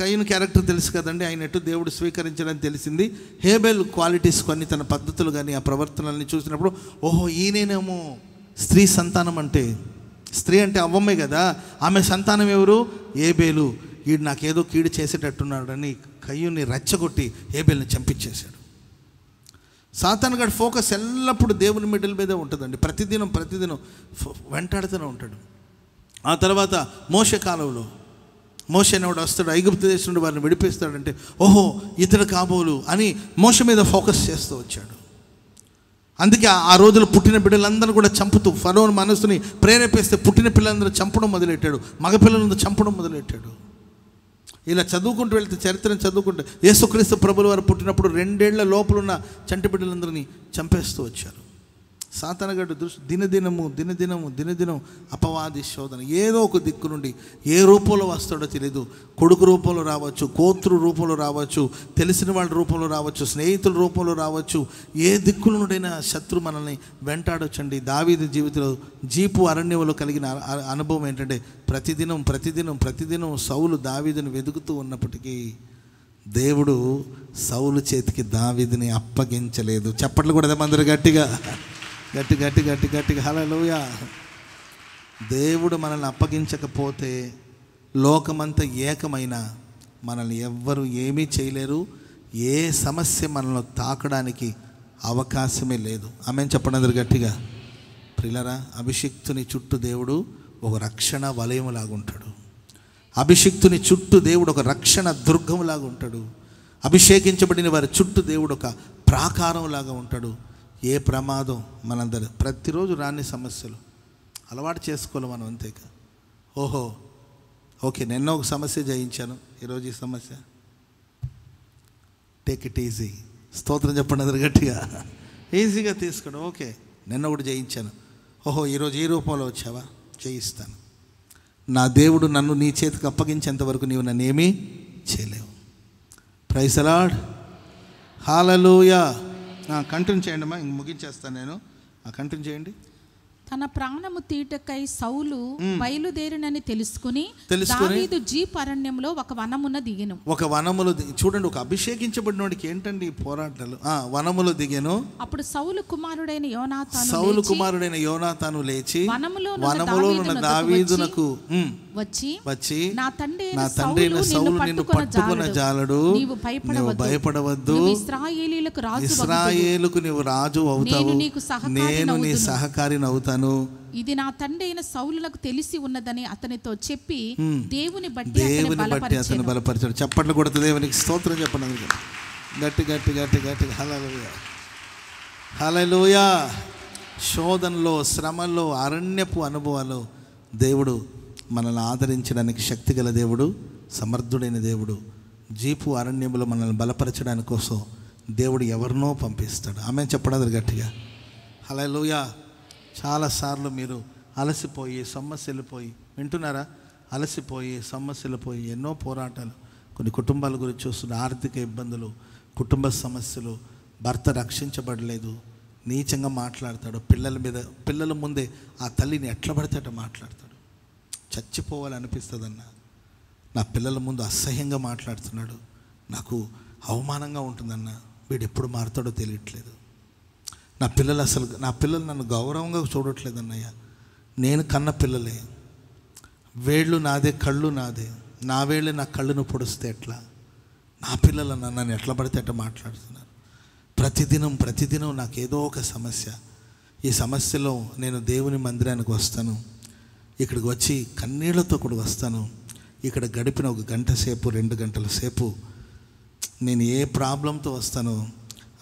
కయ్యను క్యారెక్టర్ తెలుసు కదండి ఆయన ఎటు దేవుడు స్వీకరించడానికి తెలిసింది హేబెల్ క్వాలిటీస్ కొన్ని తన పద్ధతులు కానీ ఆ ప్రవర్తనల్ని చూసినప్పుడు ఓహో ఈయనేనేమో స్త్రీ సంతానం అంటే స్త్రీ అంటే అవ్వమ్మే కదా ఆమె సంతానం ఎవరు ఏబేలు ఈడు నాకేదో కీడు చేసేటట్టున్నాడని కయ్యుని రెచ్చగొట్టి ఏబేల్ని చంపించేశాడు సాతానగాడి ఫోకస్ ఎల్లప్పుడూ దేవుని మిడిల్ మీదే ఉంటుందండి ప్రతిదినం ప్రతిదినం వెంటాడుతూనే ఉంటాడు ఆ తర్వాత మోసకాలంలో కాలంలో మోసనోడు వస్తాడు ఐగుప్త దేశం నుండి వారిని విడిపిస్తాడంటే ఓహో ఇతడు కాబోలు అని మోస మీద ఫోకస్ చేస్తూ వచ్చాడు అందుకే ఆ రోజులు పుట్టిన బిడ్డలందరూ కూడా చంపుతూ ఫరోన్ మనసుని ప్రేరేపిస్తే పుట్టిన పిల్లలందరూ చంపడం మొదలెట్టాడు మగపిల్లలందరూ చంపడం మొదలెట్టాడు ఇలా చదువుకుంటూ వెళ్తే చరిత్రను చదువుకుంటే యేసుక్రీస్తు ప్రభుల వారు పుట్టినప్పుడు రెండేళ్ల లోపలున్న చంటి బిడ్డలందరినీ చంపేస్తూ వచ్చారు సాతనగడ్డు దృష్టి దినదినము దినదినము దినదినం అపవాది శోధన ఏదో ఒక దిక్కు నుండి ఏ రూపంలో వస్తాడో తెలియదు కొడుకు రూపంలో రావచ్చు కోతృ రూపంలో రావచ్చు తెలిసిన వాళ్ళ రూపంలో రావచ్చు స్నేహితుల రూపంలో రావచ్చు ఏ దిక్కుల నుండైనా శత్రు మనల్ని వెంటాడొచ్చండి దావీది జీవితంలో జీపు అరణ్యంలో కలిగిన అనుభవం ఏంటంటే ప్రతిదినం ప్రతిదినం ప్రతిదినం సౌలు దావీదిని వెతుకుతూ ఉన్నప్పటికీ దేవుడు సౌలు చేతికి దావీదిని అప్పగించలేదు చెప్పట్లు కూడా మందరు గట్టిగా గట్టి గట్టి గట్టి గట్టిగా హలలోయా దేవుడు మనల్ని అప్పగించకపోతే లోకమంతా ఏకమైన మనల్ని ఎవ్వరు ఏమీ చేయలేరు ఏ సమస్య మనల్ని తాకడానికి అవకాశమే లేదు ఆమె చెప్పండి గట్టిగా ప్రిలరా అభిషిక్తుని చుట్టూ దేవుడు ఒక రక్షణ వలయములాగుంటాడు అభిషిక్తుని చుట్టూ దేవుడు ఒక రక్షణ దుర్గములాగా ఉంటాడు అభిషేకించబడిన వారి చుట్టూ దేవుడు ఒక ప్రాకారంలాగా ఉంటాడు ఏ ప్రమాదం మనందరూ ప్రతిరోజు రాని సమస్యలు అలవాటు చేసుకోవాలి మనం అంతేకా ఓహో ఓకే నిన్న ఒక సమస్య జయించాను ఈరోజు ఈ సమస్య టేక్ ఇట్ ఈజీ స్తోత్రం చెప్పండి అందరు గట్టిగా ఈజీగా తీసుకోండి ఓకే నిన్న ఒకటి జయించాను ఓహో ఈరోజు ఈ రూపంలో వచ్చావా జయిస్తాను నా దేవుడు నన్ను నీ చేతికి అప్పగించేంతవరకు నీవు నన్ను ఏమీ చేయలేవు ప్రైసలాడ్ హాలలోయా కంటిన్యూ చేయండి అమ్మా ఇంక ముగించేస్తాను నేను కంటిన్యూ చేయండి తన ప్రాణము తీటకై సౌలు బయలుదేరినని తెలుసుకుని తెలుసుకుని జీ పరణ్యంలో ఒక వనమున దిగెను ఒక వనములు చూడండి ఒక అభిషేకించబడినోడికి ఏంటండి పోరాటాలు ఆ వనములు దిగాను అప్పుడు సౌలు కుమారుడైన యోనాథ సౌలు కుమారుడైన యోనాథను లేచి వనములో వనములో ఉన్న దావీదునకు వచ్చి వచ్చి నా తండ్రి నా తండ్రి సౌలు నిన్ను పట్టుకున్న జాలడు నీవు భయపడవద్దు ఇస్రాయేలీలకు రాజు ఇస్రాయేలుకు నీవు రాజు అవుతావు నేను నీ సహకారిని అవుతాను ఇది నా తండ్రి అయిన సౌలులకు తెలిసి ఉన్నదని అతనితో చెప్పి దేవుని బట్టి దేవుని బట్టి అతను బలపరిచాడు చప్పట్లు కొడుతుంది దేవునికి స్తోత్రం చెప్పండి గట్టి గట్టి గట్టి గట్టి హలలుయా హలలుయా శోధనలో శ్రమలో అరణ్యపు అనుభవాలు దేవుడు మనల్ని ఆదరించడానికి శక్తి గల దేవుడు సమర్థుడైన దేవుడు జీపు అరణ్యంలో మనల్ని బలపరచడాని కోసం దేవుడు ఎవరినో పంపిస్తాడు ఆమె చెప్పడం గట్టిగా అలా లూయా చాలాసార్లు మీరు అలసిపోయి సమస్యలు పోయి వింటున్నారా అలసిపోయి సమస్యలు పోయి ఎన్నో పోరాటాలు కొన్ని కుటుంబాల గురించి చూస్తున్న ఆర్థిక ఇబ్బందులు కుటుంబ సమస్యలు భర్త రక్షించబడలేదు నీచంగా మాట్లాడతాడు పిల్లల మీద పిల్లల ముందే ఆ తల్లిని ఎట్లా పడితే మాట్లాడతాడు చచ్చిపోవాలనిపిస్తుందన్న నా పిల్లల ముందు అసహ్యంగా మాట్లాడుతున్నాడు నాకు అవమానంగా ఉంటుందన్న వీడు ఎప్పుడు మారుతాడో తెలియట్లేదు నా పిల్లలు అసలు నా పిల్లలు నన్ను గౌరవంగా చూడట్లేదన్నయ్య నేను కన్న పిల్లలే వేళ్ళు నాదే కళ్ళు నాదే నా వేళ్ళు నా కళ్ళును పొడిస్తే ఎట్లా నా పిల్లలు నన్ను ఎట్లా పడితే అట్లా మాట్లాడుతున్నారు ప్రతిదినం ప్రతిదినం నాకేదో ఒక సమస్య ఈ సమస్యలో నేను దేవుని మందిరానికి వస్తాను ఇక్కడికి వచ్చి కన్నీళ్లతో కూడా వస్తాను ఇక్కడ గడిపిన ఒక గంట సేపు రెండు గంటల సేపు నేను ఏ ప్రాబ్లంతో వస్తానో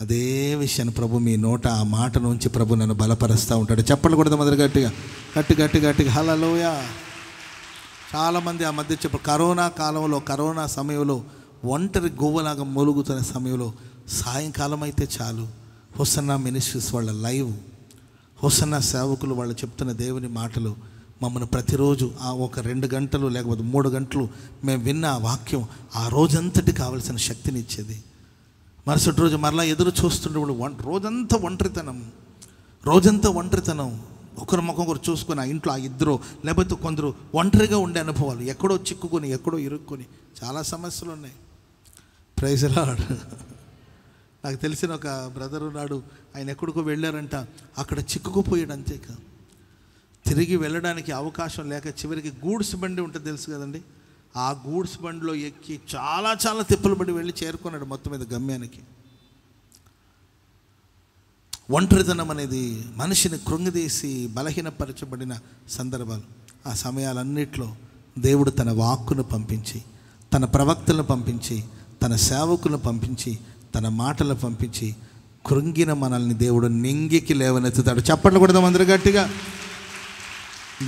అదే విషయాన్ని ప్రభు మీ నోట ఆ మాట నుంచి ప్రభు నన్ను బలపరుస్తూ ఉంటాడు చెప్పలు కూడా మొదలు గట్టిగా గట్టి గట్టి గట్టిగా హలలోయ చాలామంది ఆ మధ్య చెప్పు కరోనా కాలంలో కరోనా సమయంలో ఒంటరి గువ్వలాగా మొలుగుతున్న సమయంలో సాయంకాలం అయితే చాలు హుసన్నా మినిస్ట్రీస్ వాళ్ళ లైవ్ హుసన్నా సేవకులు వాళ్ళు చెప్తున్న దేవుని మాటలు మమ్మల్ని ప్రతిరోజు ఆ ఒక రెండు గంటలు లేకపోతే మూడు గంటలు మేము విన్న ఆ వాక్యం ఆ రోజంతటి కావలసిన శక్తిని ఇచ్చేది మరుసటి రోజు మరలా ఎదురు చూస్తుండేవాడు రోజంతా ఒంటరితనం రోజంతా ఒంటరితనం ఒకరి ముఖం ఒకరు చూసుకొని ఆ ఇంట్లో ఆ ఇద్దరు లేకపోతే కొందరు ఒంటరిగా ఉండే అనుభవాలు ఎక్కడో చిక్కుకొని ఎక్కడో ఇరుక్కొని చాలా సమస్యలు ఉన్నాయి ప్రైజ్ రాడు నాకు తెలిసిన ఒక బ్రదర్ ఉన్నాడు ఆయన ఎక్కడికో వెళ్ళారంట అక్కడ చిక్కుకుపోయాడు అంతేకా తిరిగి వెళ్ళడానికి అవకాశం లేక చివరికి గూడ్స్ బండి ఉంటుంది తెలుసు కదండి ఆ గూడ్స్ బండిలో ఎక్కి చాలా చాలా తిప్పలు పడి వెళ్ళి చేరుకున్నాడు మొత్తం మీద గమ్యానికి ఒంటరితనం అనేది మనిషిని కృంగిదీసి బలహీనపరచబడిన సందర్భాలు ఆ సమయాలన్నిట్లో దేవుడు తన వాక్కును పంపించి తన ప్రవక్తలను పంపించి తన సేవకులను పంపించి తన మాటలు పంపించి కృంగిన మనల్ని దేవుడు నింగికి లేవనెత్తుతాడు చెప్పండి కూడా అందరు గట్టిగా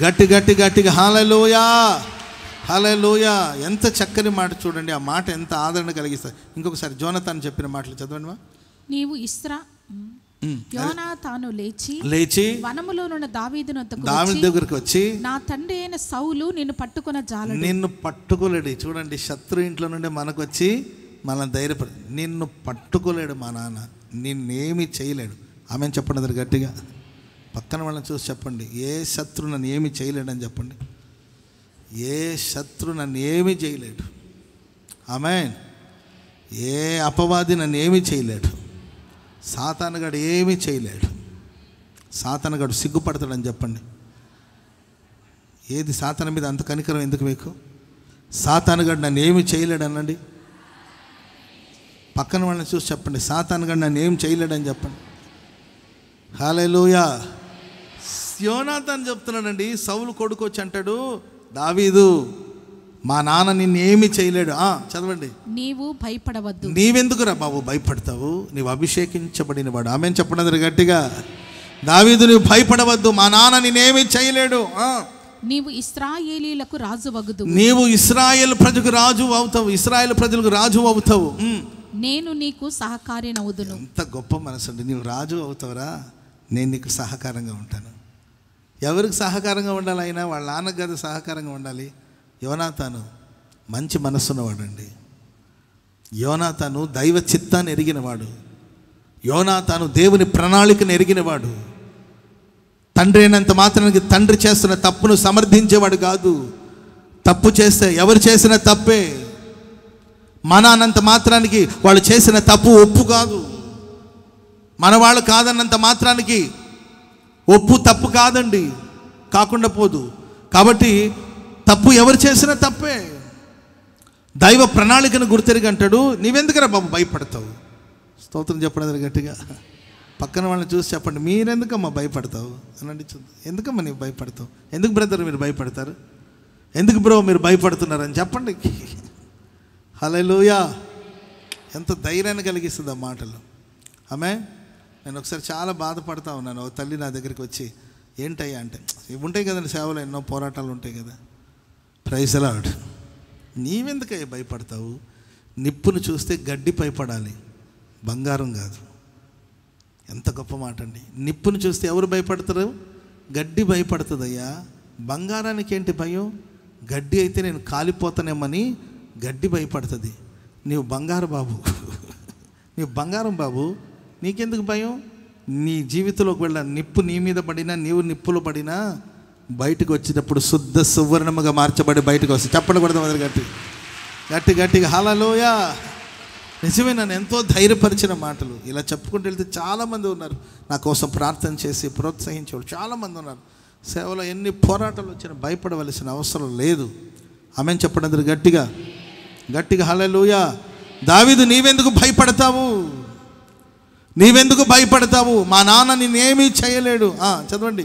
గట్టి గట్టి గట్టిగా హాలలోయా హాలలోయా ఎంత చక్కని మాట చూడండి ఆ మాట ఎంత ఆదరణ కలిగిస్తారు ఇంకొకసారి జోనతాన్ చెప్పిన మాటలు చదవండి నీవు ఇస్రా తాను లేచి లేచి వనములో ఉన్న దావీదును దావీదు దగ్గరికి వచ్చి నా తండ్రి అయిన సౌలు నిన్ను పట్టుకున్న జాల నిన్ను పట్టుకోలేడు చూడండి శత్రు ఇంట్లో నుండి మనకు వచ్చి మన ధైర్యపడి నిన్ను పట్టుకోలేడు మా నాన్న నిన్నేమి చేయలేడు ఆమె చెప్పండి గట్టిగా పక్కన వాళ్ళని చూసి చెప్పండి ఏ శత్రు నన్ను ఏమి చేయలేడని చెప్పండి ఏ శత్రు నన్ను ఏమి చేయలేడు ఆమె ఏ అపవాది నన్ను ఏమి చేయలేడు సాతానగాడు ఏమి చేయలేడు సాతానగాడు సిగ్గుపడతాడని చెప్పండి ఏది సాతాన మీద అంత కనికరం ఎందుకు మీకు సాతానగాడు నన్ను ఏమి చేయలేడు అనండి పక్కన వాళ్ళని చూసి చెప్పండి సాతానగాడు నన్ను ఏమి చేయలేడని చెప్పండి లూయా యోనాథన్ చెప్తున్నాడండి సౌలు కొడుకు వచ్చి అంటాడు దావీదు మా నాన్న నిన్నేమి చేయలేడు చదవండి నీవు భయపడవద్దు నీవెందుకురా బాబు భయపడతావు నీవు అభిషేకించబడిన వాడు ఆమె చెప్పడం గట్టిగా దావీదు నువ్వు భయపడవద్దు మా నాన్న నేనేమి చేయలేడు నీవు ఇస్రాయేలీలకు రాజు వగుదు నీవు ఇస్రాయేల్ ప్రజలకు రాజు అవుతావు ఇస్రాయేల్ ప్రజలకు రాజు అవుతావు నేను నీకు సహకారినవుదును ఎంత గొప్ప మనసు అండి నీవు రాజు అవుతావురా నేను నీకు సహకారంగా ఉంటాను ఎవరికి సహకారంగా ఉండాలి అయినా వాళ్ళ నాన్నకు సహకారంగా ఉండాలి తాను మంచి మనస్సున్నవాడండి యోనాతాను దైవ చిత్తాన్ని ఎరిగినవాడు తాను దేవుని ప్రణాళికను ఎరిగినవాడు తండ్రి అయినంత మాత్రానికి తండ్రి చేస్తున్న తప్పును సమర్థించేవాడు కాదు తప్పు చేస్తే ఎవరు చేసిన తప్పే మన అన్నంత మాత్రానికి వాళ్ళు చేసిన తప్పు ఒప్పు కాదు మన వాళ్ళు కాదన్నంత మాత్రానికి ఒప్పు తప్పు కాదండి కాకుండా పోదు కాబట్టి తప్పు ఎవరు చేసినా తప్పే దైవ ప్రణాళికను గుర్తిరిగి అంటాడు నీవెందుకరా బాబు భయపడతావు స్తోత్రం చెప్పడం గట్టిగా పక్కన వాళ్ళని చూసి చెప్పండి మీరెందుకమ్మా భయపడతావు అనండి ఎందుకమ్మా నీవు భయపడతావు ఎందుకు బ్రదర్ మీరు భయపడతారు ఎందుకు బ్రో మీరు భయపడుతున్నారని చెప్పండి హలో ఎంత ధైర్యాన్ని కలిగిస్తుంది ఆ మాటలు ఆమె నేను ఒకసారి చాలా బాధపడతా ఉన్నాను ఓ తల్లి నా దగ్గరికి వచ్చి ఏంటయ్యా అంటే ఇవి ఉంటాయి కదండి సేవలు ఎన్నో పోరాటాలు ఉంటాయి కదా ప్రైజ్ అలాడ్ నీవెందుకయ్యా భయపడతావు నిప్పును చూస్తే గడ్డి భయపడాలి బంగారం కాదు ఎంత గొప్ప మాట అండి నిప్పును చూస్తే ఎవరు భయపడతారు గడ్డి భయపడుతుందయ్యా బంగారానికి ఏంటి భయం గడ్డి అయితే నేను కాలిపోతానేమని గడ్డి భయపడుతుంది నీవు బంగారు బాబు నీవు బంగారం బాబు నీకెందుకు భయం నీ జీవితంలోకి వెళ్ళ నిప్పు నీ మీద పడినా నీవు నిప్పులు పడినా బయటకు వచ్చేటప్పుడు శుద్ధ సువర్ణముగా మార్చబడి బయటకు వస్తాయి చెప్పండి కూడా మొదలు గట్టి గట్టి గట్టిగా హాలలోయా నిజమే నన్ను ఎంతో ధైర్యపరిచిన మాటలు ఇలా చెప్పుకుంటూ వెళ్తే చాలామంది ఉన్నారు నా కోసం ప్రార్థన చేసి ప్రోత్సహించేవాళ్ళు చాలామంది ఉన్నారు సేవలో ఎన్ని పోరాటాలు వచ్చినా భయపడవలసిన అవసరం లేదు ఆమె చెప్పడం గట్టిగా గట్టిగా హాలలోయా దావిదు నీవెందుకు భయపడతావు నీవెందుకు భయపడతావు మా నాన్న నిన్నేమీ చేయలేడు చదవండి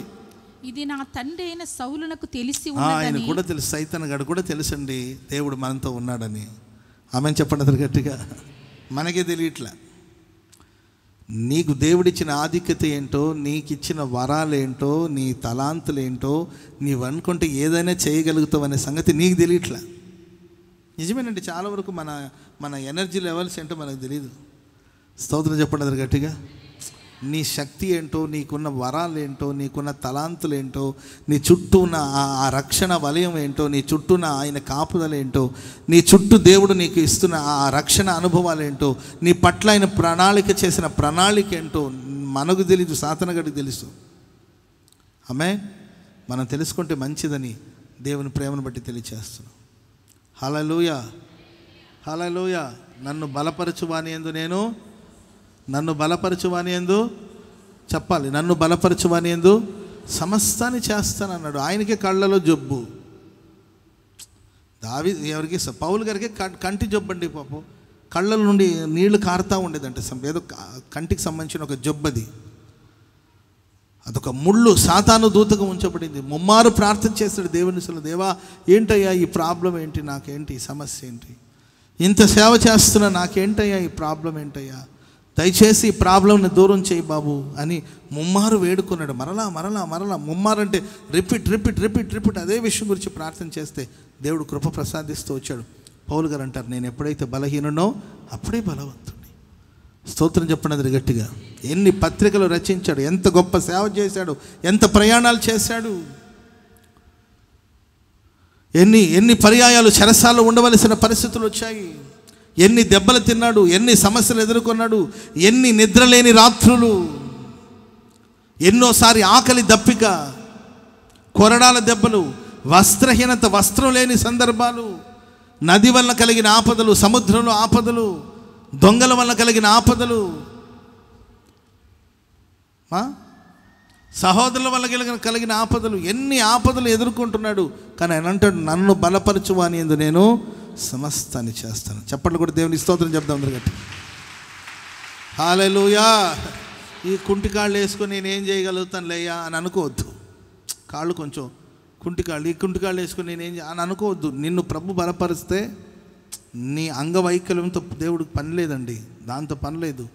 ఇది నా తండ్రి అయిన సౌలునకు తెలిసి ఆయన కూడా తెలుసు సైతన్ గడు కూడా తెలుసండి దేవుడు మనతో ఉన్నాడని ఆమె చెప్పండి అతను గట్టిగా మనకే తెలియట్లా నీకు దేవుడిచ్చిన ఆధిక్యత ఏంటో నీకు ఇచ్చిన వరాలేంటో నీ నీవు నీవనుకుంటే ఏదైనా చేయగలుగుతావు అనే సంగతి నీకు తెలియట్లా నిజమేనండి చాలా వరకు మన మన ఎనర్జీ లెవెల్స్ ఏంటో మనకు తెలియదు స్తోత్రం చెప్పండి అది గట్టిగా నీ శక్తి ఏంటో నీకున్న వరాలు ఏంటో నీకున్న తలాంతులు ఏంటో నీ చుట్టూ ఉన్న ఆ రక్షణ వలయం ఏంటో నీ ఉన్న ఆయన కాపుదలేంటో నీ చుట్టూ దేవుడు నీకు ఇస్తున్న ఆ రక్షణ అనుభవాలు ఏంటో నీ పట్ల ఆయన ప్రణాళిక చేసిన ప్రణాళిక ఏంటో మనకు తెలుసు సాతనగడికి తెలుసు ఆమె మనం తెలుసుకుంటే మంచిదని దేవుని ప్రేమను బట్టి తెలియచేస్తున్నాం హలలోయ హలలోయ నన్ను బలపరచువాని ఎందు నేను నన్ను బలపరచువాని ఎందు చెప్పాలి నన్ను బలపరచువాని ఎందు సమస్తాన్ని చేస్తానన్నాడు ఆయనకే కళ్ళలో జబ్బు దావి ఎవరికి పౌలు గారికి కంటి జబ్బు అండి పాపం కళ్ళల నుండి నీళ్లు కారుతూ ఉండేదంటే ఏదో కంటికి సంబంధించిన ఒక జబ్బది అదొక ముళ్ళు సాతాను దూతగా ఉంచబడింది ముమ్మారు ప్రార్థన చేస్తాడు దేవుని అసలు దేవా ఏంటయ్యా ఈ ప్రాబ్లం ఏంటి నాకేంటి ఈ సమస్య ఏంటి ఇంత సేవ చేస్తున్నా నాకేంటయ్యా ఈ ప్రాబ్లం ఏంటయ్యా దయచేసి ఈ ప్రాబ్లంని దూరం చేయి బాబు అని ముమ్మారు వేడుకున్నాడు మరలా మరలా మరలా ముమ్మారు అంటే రిపీట్ రిపీట్ రిపీట్ రిపీట్ అదే విషయం గురించి ప్రార్థన చేస్తే దేవుడు కృప ప్రసాదిస్తూ వచ్చాడు పౌలు గారు అంటారు నేను ఎప్పుడైతే బలహీనో అప్పుడే బలవంతుడి స్తోత్రం చెప్పినది గట్టిగా ఎన్ని పత్రికలు రచించాడు ఎంత గొప్ప సేవ చేశాడు ఎంత ప్రయాణాలు చేశాడు ఎన్ని ఎన్ని పర్యాయాలు చరసాలు ఉండవలసిన పరిస్థితులు వచ్చాయి ఎన్ని దెబ్బలు తిన్నాడు ఎన్ని సమస్యలు ఎదుర్కొన్నాడు ఎన్ని నిద్రలేని రాత్రులు ఎన్నోసారి ఆకలి దప్పిక కొరడాల దెబ్బలు వస్త్రహీనత వస్త్రం లేని సందర్భాలు నది వల్ల కలిగిన ఆపదలు సముద్రంలో ఆపదలు దొంగల వల్ల కలిగిన ఆపదలు సహోదరుల వల్ల కలిగిన కలిగిన ఆపదలు ఎన్ని ఆపదలు ఎదుర్కొంటున్నాడు కానీ ఆయన అంటాడు నన్ను బలపరచువాని ఎందు నేను సమస్తాన్ని చేస్తాను చెప్పండి కూడా దేవుని స్తోత్రం చెప్దాం అందరు గట్టి హాలూయా ఈ కుంటి కాళ్ళు వేసుకొని ఏం చేయగలుగుతాను లేయా అని అనుకోవద్దు కాళ్ళు కొంచెం కుంటి కాళ్ళు ఈ కుంటి కాళ్ళు వేసుకొని ఏం అని అనుకోవద్దు నిన్ను ప్రభు బలపరిస్తే నీ అంగవైకల్యంతో దేవుడికి పని లేదండి దాంతో పని లేదు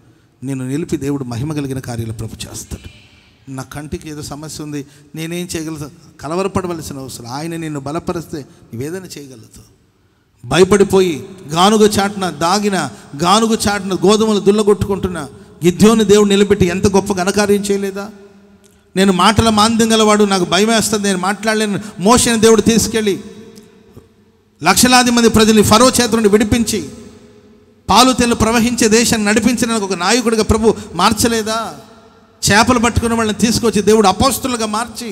నేను నిలిపి దేవుడు మహిమ కలిగిన కార్యాలు ప్రభు చేస్తాడు నా కంటికి ఏదో సమస్య ఉంది నేనేం చేయగలుగుతా కలవరపడవలసిన అవసరం ఆయన నిన్ను బలపరిస్తే నువ్వేదైనా చేయగలుగుతావు భయపడిపోయి గానుగ చాటున దాగిన గానుగ చాటున గోధుమలు దుల్లగొట్టుకుంటున్న గిద్యోని దేవుడు నిలబెట్టి ఎంత గొప్ప ఘనకార్యం చేయలేదా నేను మాటల మాంద్యం గలవాడు నాకు భయం నేను మాట్లాడలేను మోషన్ దేవుడు తీసుకెళ్ళి లక్షలాది మంది ప్రజల్ని ఫరో చేతుని విడిపించి పాలు తెల్లు ప్రవహించే దేశాన్ని నడిపించిన ఒక నాయకుడిగా ప్రభు మార్చలేదా చేపలు పట్టుకున్న వాళ్ళని తీసుకొచ్చి దేవుడు అపోస్తులుగా మార్చి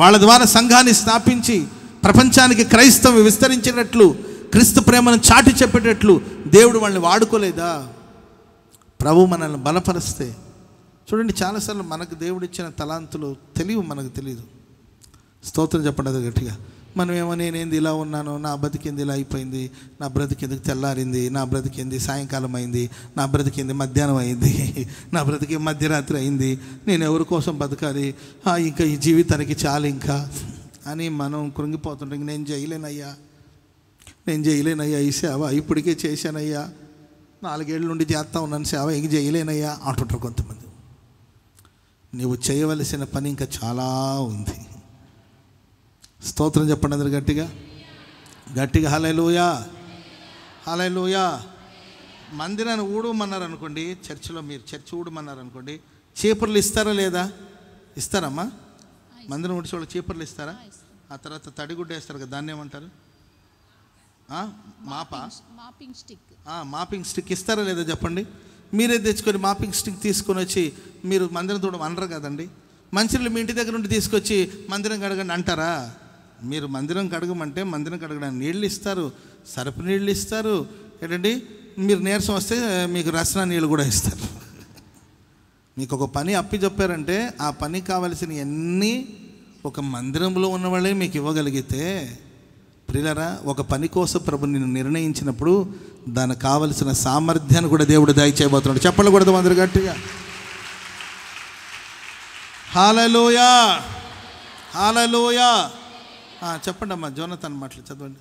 వాళ్ళ ద్వారా సంఘాన్ని స్థాపించి ప్రపంచానికి క్రైస్తవం విస్తరించినట్లు క్రీస్తు ప్రేమను చాటి చెప్పేటట్లు దేవుడు వాళ్ళని వాడుకోలేదా ప్రభు మనల్ని బలపరిస్తే చూడండి చాలాసార్లు మనకు దేవుడిచ్చిన తలాంతులు తెలియవు మనకు తెలియదు స్తోత్రం చెప్పండి అది గట్టిగా మనమేమో నేనేంది ఇలా ఉన్నాను నా బ్రతికింది ఇలా అయిపోయింది నా ఎందుకు తెల్లారింది నా బ్రతికింది సాయంకాలం అయింది నా బ్రతికింది మధ్యాహ్నం అయింది నా బ్రతికి మధ్యరాత్రి అయింది నేను ఎవరి కోసం బతకాలి ఇంకా ఈ జీవితానికి చాలు ఇంకా అని మనం కృంగిపోతుంటే నేను చేయలేనయ్యా నేను చేయలేనయ్యా ఈ సేవ ఇప్పటికే చేశానయ్యా నాలుగేళ్ళ నుండి చేస్తా ఉన్నాను సేవ ఇంక చేయలేనయ్యా అంటుంటారు కొంతమంది నువ్వు చేయవలసిన పని ఇంకా చాలా ఉంది స్తోత్రం చెప్పండి అందరు గట్టిగా గట్టిగా హలెలుయా హలెలుయా మందిరాన్ని ఊడమన్నారు అనుకోండి చర్చిలో మీరు చర్చి ఊడమన్నారు అనుకోండి చీపుర్లు ఇస్తారా లేదా ఇస్తారమ్మా మందిరం ఉడిచే వాళ్ళు చీపుర్లు ఇస్తారా ఆ తర్వాత తడిగుడ్డ వేస్తారు కదా దాన్ని ఏమంటారు మాపింగ్ స్టిక్ మాపింగ్ స్టిక్ ఇస్తారా లేదా చెప్పండి మీరే తెచ్చుకొని మాపింగ్ స్టిక్ తీసుకొని వచ్చి మీరు మందిరం చూడడం అనరు కదండి మంచిర్లు మీ ఇంటి దగ్గర నుండి తీసుకొచ్చి మందిరం కడగండి అంటారా మీరు మందిరం కడగమంటే మందిరం కడగడానికి నీళ్ళు ఇస్తారు సరపు నీళ్ళు ఇస్తారు ఏంటండి మీరు నీరసం వస్తే మీకు రసన నీళ్ళు కూడా ఇస్తారు మీకు ఒక పని అప్పి చెప్పారంటే ఆ పని కావలసిన అన్నీ ఒక మందిరంలో ఉన్నవాళ్ళే మీకు ఇవ్వగలిగితే ప్రిలరా ఒక పని కోసం ప్రభు నిన్ను నిర్ణయించినప్పుడు దానికి కావలసిన సామర్థ్యాన్ని కూడా దేవుడు దయచేయబోతున్నాడు చెప్పకూడదు అందరు గట్టిగా హాలలోయా హాలలోయా చెప్పండి అమ్మా జోనతన్ మాటలు చదవండి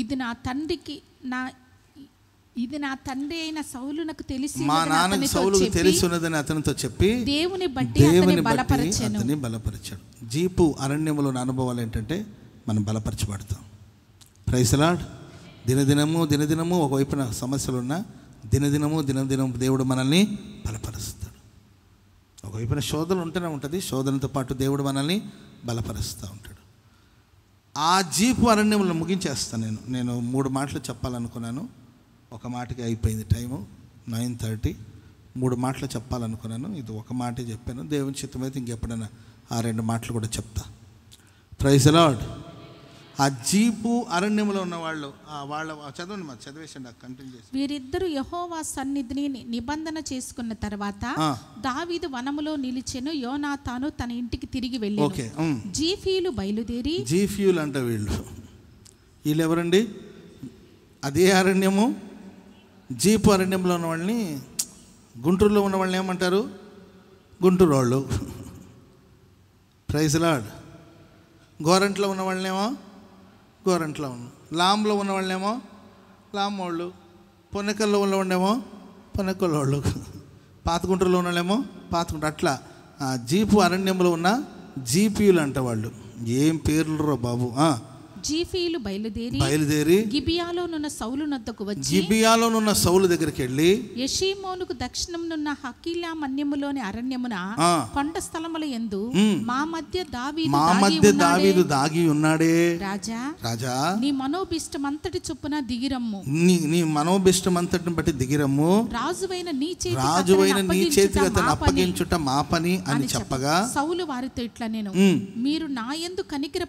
ఇది నా తండ్రికి నా ఇది నా తండ్రి అయిన సౌలునకు తెలిసి మా నాన్న సౌలుకు తెలుసున్నదని అతనితో చెప్పి దేవుని బట్టి దేవుని బలపరిచాను బలపరిచాడు జీపు అరణ్యములోని అనుభవాలు ఏంటంటే మనం బలపరచబడతాం ప్రైసలాడ్ దినదినము దినదినము ఒకవైపున సమస్యలున్నా దినదినము దినదినం దేవుడు మనల్ని బలపరుస్తాడు ఒకవైపున శోధనలు ఉంటేనే ఉంటుంది శోధనతో పాటు దేవుడు మనల్ని బలపరుస్తూ ఉంటాడు ఆ జీపు అరణ్యములను ముగించేస్తాను నేను నేను మూడు మాటలు చెప్పాలనుకున్నాను ఒక మాటకి అయిపోయింది టైము నైన్ థర్టీ మూడు మాటలు చెప్పాలనుకున్నాను ఇది ఒక మాటే చెప్పాను దేవుని చిత్తం అయితే ఇంకెప్పుడైనా ఆ రెండు మాటలు కూడా చెప్తా ప్రైజ్ అలాడ్ ఆ జీపు అరణ్యంలో ఉన్న వాళ్ళు వాళ్ళ చదవండి మా చదివేసండి కంటిన్యూ చేసి వీరిద్దరు యహోవా సన్నిధిని నిబంధన చేసుకున్న తర్వాత దావీదు వనములో నిలిచెను యోనాతాను తన ఇంటికి తిరిగి వెళ్ళి ఓకే జీఫీలు బయలుదేరి జీఫీలు అంట వీళ్ళు వీళ్ళు ఎవరండి అదే అరణ్యము జీపు అరణ్యంలో ఉన్న వాళ్ళని గుంటూరులో ఉన్న వాళ్ళని ఏమంటారు గుంటూరు వాళ్ళు ప్రైజ్లాడ్ గోరంట్లో ఉన్న వాళ్ళనేమో గోరంట్లో ఉన్న లాంలో ఉన్న వాళ్ళనేమో లాం వాళ్ళు పొన్నకల్లో ఉన్న వాళ్ళేమో పొన్నకల్ల వాళ్ళు పాతగుంటూరులో ఉన్న వాళ్ళేమో పాతగుంట అట్లా జీపు అరణ్యంలో ఉన్న జీపీలు అంట వాళ్ళు ఏం పేర్లు బాబు జీఫీలు బయలుదేరి బయలుదేరి సౌలు నద్దకు వచ్చి నున్న సౌలు దగ్గరికి వెళ్ళి యషీమోనుకు నున్న హకీలా మన్యములోని అరణ్యమున కొండ స్థలముల ఎందు మా మధ్య దావీదు మా మధ్య దావీదు దాగి ఉన్నాడే రాజా రాజా నీ మనోభిష్టమంతటి చొప్పున దిగిరమ్ము నీ నీ మనోభిష్టమంతటిని బట్టి దిగిరమ్ము రాజువైన నీ చేతి రాజువైన నీ చేతికి అప్పగించుట మా పని అని చెప్పగా సౌలు వారితో ఇట్లా నేను మీరు నా ఎందు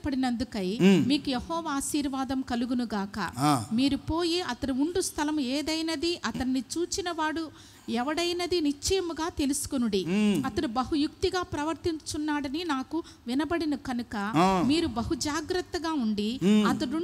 పడినందుకై మీకు యహోవ ఆశీర్వాదం కలుగును గాక మీరు పోయి అతను ఉండు స్థలం ఏదైనది అతన్ని చూచిన వాడు ఎవడైనది నిశ్చయముగా తెలుసుకునుడి అతడు బహుయుక్తిగా ప్రవర్తించున్నాడని నాకు వినబడిన కనుక మీరు బహు జాగ్రత్తగా ఉండి అతడు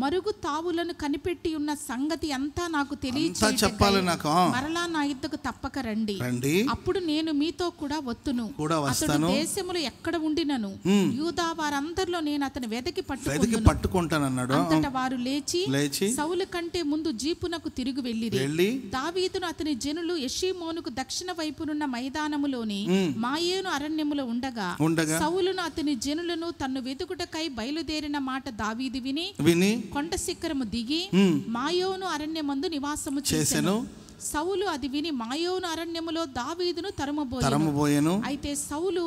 మరుగు తావులను కనిపెట్టి ఉన్న సంగతి అంతా నాకు తెలియ చెప్పాలి నాకు మరలా నా ఇద్దకు తప్పక రండి రండి అప్పుడు నేను మీతో కూడా వత్తును కూడా వస్తాను దేశములు ఎక్కడ ఉండినను యూదా వారందరిలో నేను అతను వెదకి పట్టుకు పట్టుకుంటాను అన్నాడు వారు లేచి లేచి సౌలు కంటే ముందు జీపునకు తిరిగి వెళ్ళి వెళ్ళి దావీదును అతని జనులు యషిమోనుకు దక్షిణ వైపునున్న మైదానములోని మాయేను అరణ్యములో ఉండగా ఉండగా సౌలును అతని జనులను తన్ను వెతుకుటకై బయలుదేరిన మాట దావీదు విని విని కొండ శిఖరము దిగి మాయోను అరణ్యమందు నివాసము చేసెను సౌలు అది విని మాయోను అరణ్యములో దావీదును తరమబోయెను తరమబోయెను అయితే సౌలు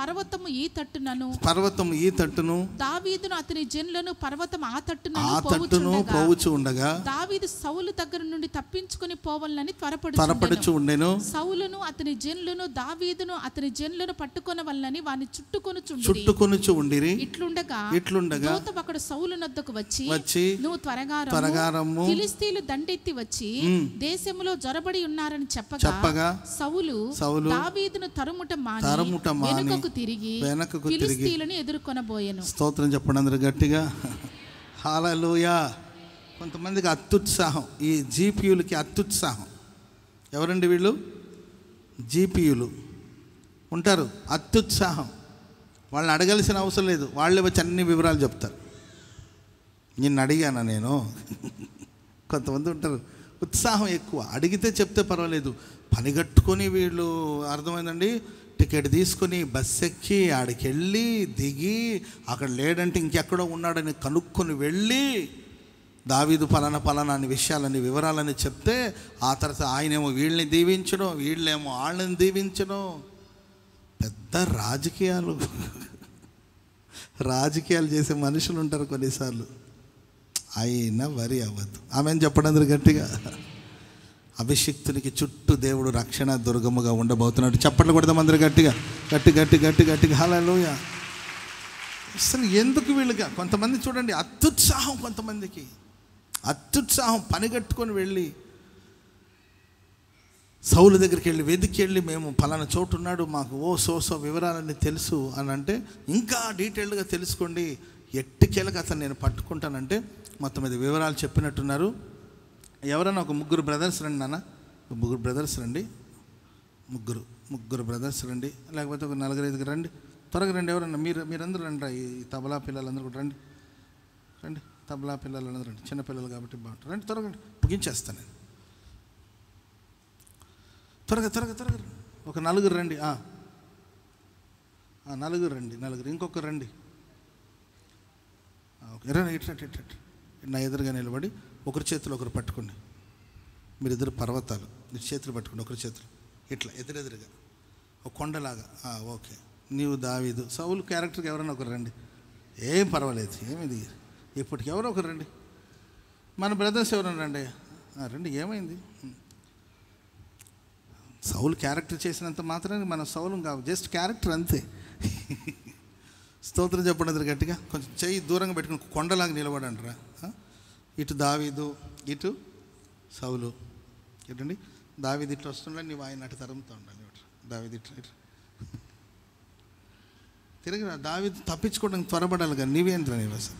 పర్వతము ఈ తట్టునను పర్వతము ఈ తట్టును దావీదును అతని జనులను పర్వతం ఆ తట్టును ఆ తట్టును పోవచ్చు ఉండగా దావీదు సౌలు దగ్గర నుండి తప్పించుకుని పోవాలని త్వరపడు త్వరపడుచు ఉండెను సౌలును అతని జనులను దావీదును అతని జనులను వాళ్ళని వాని చుట్టుకొనుచు చుట్టుకొని ఉండిరి ఇట్లుండగా ఇట్లుండగా దూత అక్కడ సౌలు నద్దకు వచ్చి వచ్చి నువ్వు త్వరగా త్వరగా ఫిలిస్తీన్లు దండెత్తి వచ్చి దేశములో మీలో జరబడి ఉన్నారని చెప్పగా చెప్పగా సౌలు సౌలు దావీదును తరుముట మాని తరుముట మాని వెనుకకు తిరిగి వెనుకకు తిరిగి ఫిలిస్తీయులను ఎదుర్కొనబోయెను స్తోత్రం చెప్పండి అందరూ గట్టిగా హాలలోయా కొంతమందికి అత్యుత్సాహం ఈ జీపీయులకి అత్యుత్సాహం ఎవరండి వీళ్ళు జీపీయులు ఉంటారు అత్యుత్సాహం వాళ్ళని అడగాల్సిన అవసరం లేదు వాళ్ళు వచ్చి అన్ని వివరాలు చెప్తారు నిన్ను అడిగానా నేను కొంతమంది ఉంటారు ఉత్సాహం ఎక్కువ అడిగితే చెప్తే పర్వాలేదు పనిగట్టుకొని వీళ్ళు అర్థమైందండి టికెట్ తీసుకొని బస్ ఎక్కి ఆడికి వెళ్ళి దిగి అక్కడ లేడంటే ఇంకెక్కడో ఉన్నాడని కనుక్కొని వెళ్ళి దావీదు పలాన పలానా అని విషయాలని వివరాలని చెప్తే ఆ తర్వాత ఆయనేమో వీళ్ళని దీవించడం వీళ్ళేమో వాళ్ళని దీవించడం పెద్ద రాజకీయాలు రాజకీయాలు చేసే మనుషులు ఉంటారు కొన్నిసార్లు అయినా వరి అవ్వద్దు ఆమె చెప్పడం అందరు గట్టిగా అభిషిక్తునికి చుట్టూ దేవుడు రక్షణ దుర్గముగా ఉండబోతున్నాడు చెప్పట్లు కొడదాం అందరు గట్టిగా గట్టి గట్టి గట్టి గట్టిగా హలోయ అసలు ఎందుకు వీళ్ళుగా కొంతమంది చూడండి అత్యుత్సాహం కొంతమందికి అత్యుత్సాహం పనిగట్టుకొని వెళ్ళి సౌలు దగ్గరికి వెళ్ళి వెతికి వెళ్ళి మేము ఫలానా చోటు ఉన్నాడు మాకు ఓ సో సో వివరాలన్నీ తెలుసు అని అంటే ఇంకా డీటెయిల్డ్గా తెలుసుకోండి ఎట్టికేళ్ళకి అతను నేను పట్టుకుంటానంటే మొత్తం మీద వివరాలు చెప్పినట్టున్నారు ఎవరైనా ఒక ముగ్గురు బ్రదర్స్ రండి నాన్న ముగ్గురు బ్రదర్స్ రండి ముగ్గురు ముగ్గురు బ్రదర్స్ రండి లేకపోతే ఒక నలుగురు ఐదుగురు రండి త్వరగా రండి ఎవరన్నా మీరు మీరందరూ రండి ఈ తబలా పిల్లలందరూ కూడా రండి రండి తబలా పిల్లలందరూ రండి చిన్నపిల్లలు కాబట్టి బాగుంటారు రండి త్వరగా ముగించేస్తాను నేను త్వరగా త్వరగా త్వరగా ఒక నలుగురు రండి నలుగురు రండి నలుగురు ఇంకొకరు రండి ఇట్లా ఇట్లా నా ఎదురుగా నిలబడి ఒకరి చేతులు ఒకరు పట్టుకుని మీరు ఇద్దరు పర్వతాలు మీరు చేతులు పట్టుకుని ఒకరి చేతులు ఇట్లా ఎదురెదురుగా ఒక కొండలాగా ఓకే నీవు దావీదు సౌలు క్యారెక్టర్కి ఎవరైనా ఒకరు రండి ఏం పర్వాలేదు ఏమి ఇప్పటికి ఎవరో ఒకరు రండి మన బ్రదర్స్ ఎవరైనా రండి రండి ఏమైంది సౌలు క్యారెక్టర్ చేసినంత మాత్రమే మన సౌలు కావు జస్ట్ క్యారెక్టర్ అంతే స్తోత్రం చెప్పండి ఇద్దరు గట్టిగా కొంచెం చేయి దూరంగా పెట్టుకుని కొండలాగా నిలబడండిరా ఇటు దావీదు ఇటు సౌలు ఏంటండి దావీది ఇట్లా వస్తుండే నీ ఆయన అటు తరుముతూ ఉండాలి దావీది ఇట్లా ఇట్లా తిరిగి దావీదు తప్పించుకోవడానికి త్వరపడాలి కానీ నీవేంటి రా అసలు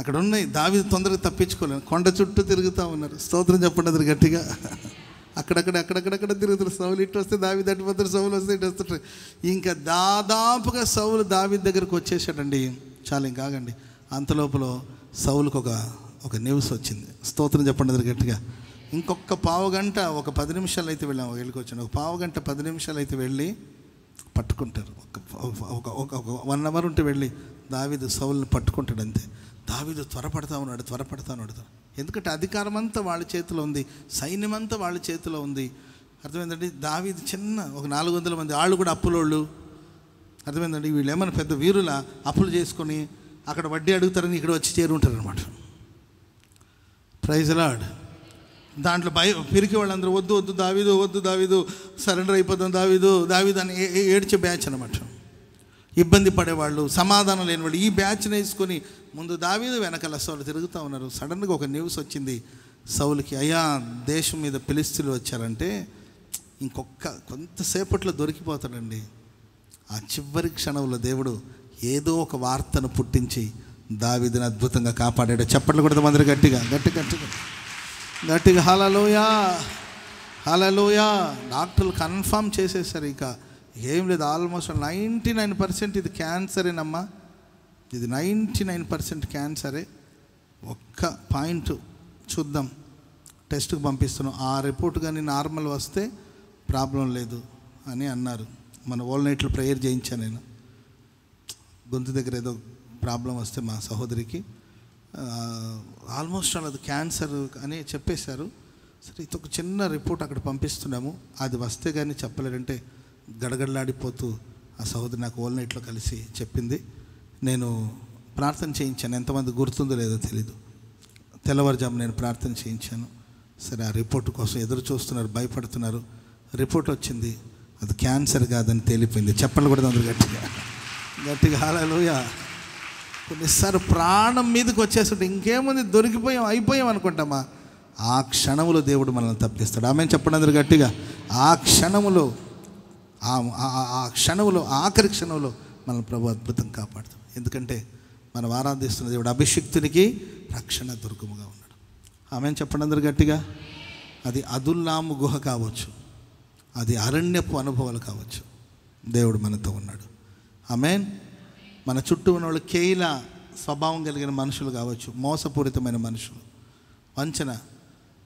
అక్కడ ఉన్నాయి దావీదు తొందరగా తప్పించుకోలేను కొండ చుట్టూ తిరుగుతూ ఉన్నారు స్తోత్రం చెప్పండి గట్టిగా అక్కడక్కడ అక్కడక్కడక్కడ తిరుగుతున్న సౌలు ఇటు వస్తే దావి అటుపోతారు సౌలు వస్తే ఇటు వస్తుంటారు ఇంకా దాదాపుగా సౌలు దావి దగ్గరకు వచ్చేసాడండి చాలా ఇంకా ఆగండి అంతలోపల సౌలుకు ఒక ఒక న్యూస్ వచ్చింది స్తోత్రం చెప్పండి అది గట్టిగా ఇంకొక పావు గంట ఒక పది నిమిషాలు అయితే వెళ్ళాం వెళ్ళికొచ్చాను ఒక పావు గంట పది నిమిషాలు అయితే వెళ్ళి పట్టుకుంటారు ఒక ఒక ఒక వన్ అవర్ ఉంటే వెళ్ళి దావిదు సౌల్ని పట్టుకుంటాడు అంతే దావిదు త్వరపడతా ఉన్నాడు త్వరపడతా ఉన్నాడు ఎందుకంటే అధికారం అంతా వాళ్ళ చేతిలో ఉంది సైన్యం అంతా వాళ్ళ చేతిలో ఉంది అర్థమైందండి దావీది చిన్న ఒక నాలుగు వందల మంది వాళ్ళు కూడా అప్పులోళ్ళు అర్థమైందండి వీళ్ళు ఏమైనా పెద్ద వీరుల అప్పులు చేసుకొని అక్కడ వడ్డీ అడుగుతారని ఇక్కడ వచ్చి చేరుంటారు అనమాట ప్రైజ్ లాడ్ దాంట్లో భయ పిరికి వాళ్ళందరూ వద్దు వద్దు దావీదు వద్దు దావీదు సరెండర్ అయిపోతాం దావీదు దావీదు అని ఏడ్చే బ్యాచ్ అనమాట ఇబ్బంది పడేవాళ్ళు సమాధానం లేని వాళ్ళు ఈ బ్యాచ్ని వేసుకొని ముందు దావీదు వెనకాల సౌలు తిరుగుతూ ఉన్నారు సడన్గా ఒక న్యూస్ వచ్చింది సౌలుకి అయ్యా దేశం మీద పిలిస్తులు వచ్చారంటే ఇంకొక కొంతసేపట్లో దొరికిపోతాడండి ఆ చివరి క్షణంలో దేవుడు ఏదో ఒక వార్తను పుట్టించి దావిదిని అద్భుతంగా కాపాడాడు చెప్పట్లు కూడా అందరూ గట్టిగా గట్టి గట్టిగా గట్టిగా హలలోయా హలలోయా డాక్టర్లు కన్ఫామ్ చేసేసారు ఇక ఏం లేదు ఆల్మోస్ట్ నైంటీ నైన్ పర్సెంట్ ఇది క్యాన్సరేనమ్మా ఇది నైంటీ నైన్ పర్సెంట్ క్యాన్సరే ఒక్క పాయింట్ చూద్దాం టెస్ట్కి పంపిస్తున్నాం ఆ రిపోర్ట్ కానీ నార్మల్ వస్తే ప్రాబ్లం లేదు అని అన్నారు మన ఓల్ నైట్లో ప్రేయర్ చేయించాను నేను గొంతు దగ్గర ఏదో ప్రాబ్లం వస్తే మా సహోదరికి ఆల్మోస్ట్ అది క్యాన్సర్ అని చెప్పేశారు సరే ఇది ఒక చిన్న రిపోర్ట్ అక్కడ పంపిస్తున్నాము అది వస్తే కానీ చెప్పలేరంటే గడగడలాడిపోతూ ఆ సహోదరి నాకు ఓల్ నైట్లో కలిసి చెప్పింది నేను ప్రార్థన చేయించాను ఎంతమంది గుర్తుందో లేదో తెలీదు తెల్లవారుజాము నేను ప్రార్థన చేయించాను సరే ఆ రిపోర్ట్ కోసం ఎదురు చూస్తున్నారు భయపడుతున్నారు రిపోర్ట్ వచ్చింది అది క్యాన్సర్ కాదని తేలిపోయింది చెప్పండి కూడా అందరూ గట్టిగా గట్టిగా హాలూయా కొన్నిసారి ప్రాణం మీదకి వచ్చేస్తుంటే ఇంకేముంది దొరికిపోయాం అయిపోయాం అనుకుంటామా ఆ క్షణములో దేవుడు మనల్ని తప్పిస్తాడు ఆమె చెప్పండి అందరు గట్టిగా ఆ క్షణములో ఆ క్షణములో ఆఖరి క్షణంలో మనల్ని ప్రభు అద్భుతం కాపాడుతుంది ఎందుకంటే మనం ఆరాధిస్తున్న దేవుడు అభిషిక్తునికి రక్షణ దుర్గముగా ఉన్నాడు ఆమె చెప్పండి అందరు గట్టిగా అది అదుల్లాము గుహ కావచ్చు అది అరణ్యపు అనుభవాలు కావచ్చు దేవుడు మనతో ఉన్నాడు ఆమెన్ మన చుట్టూ ఉన్న వాళ్ళు కేయిల స్వభావం కలిగిన మనుషులు కావచ్చు మోసపూరితమైన మనుషులు వంచన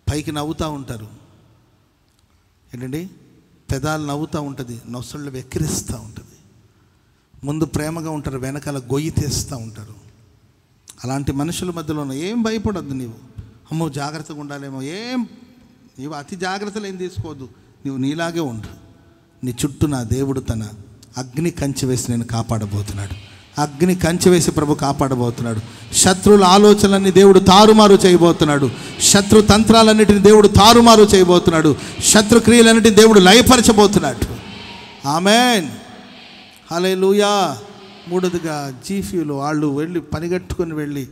పైకి నవ్వుతూ ఉంటారు ఏంటండి పెదాలు నవ్వుతూ ఉంటుంది నొసళ్ళు వెక్కిరిస్తూ ఉంటుంది ముందు ప్రేమగా ఉంటారు వెనకాల గొయ్యి తీస్తూ ఉంటారు అలాంటి మనుషుల మధ్యలో ఏం భయపడద్దు నీవు అమ్మో జాగ్రత్తగా ఉండాలేమో ఏం నీవు అతి జాగ్రత్తలు ఏం తీసుకోవద్దు నువ్వు నీలాగే ఉండు నీ చుట్టూ నా దేవుడు తన అగ్ని కంచి వేసి నేను కాపాడబోతున్నాడు అగ్ని కంచి వేసి ప్రభు కాపాడబోతున్నాడు శత్రువుల ఆలోచనలన్నీ దేవుడు తారుమారు చేయబోతున్నాడు శత్రు తంత్రాలన్నిటిని దేవుడు తారుమారు చేయబోతున్నాడు శత్రుక్రియలన్నిటిని దేవుడు లయపరచబోతున్నాడు ఆమెన్ హలే లూయా మూడోదిగా జీఫీలో వాళ్ళు వెళ్ళి పనిగట్టుకుని వెళ్ళి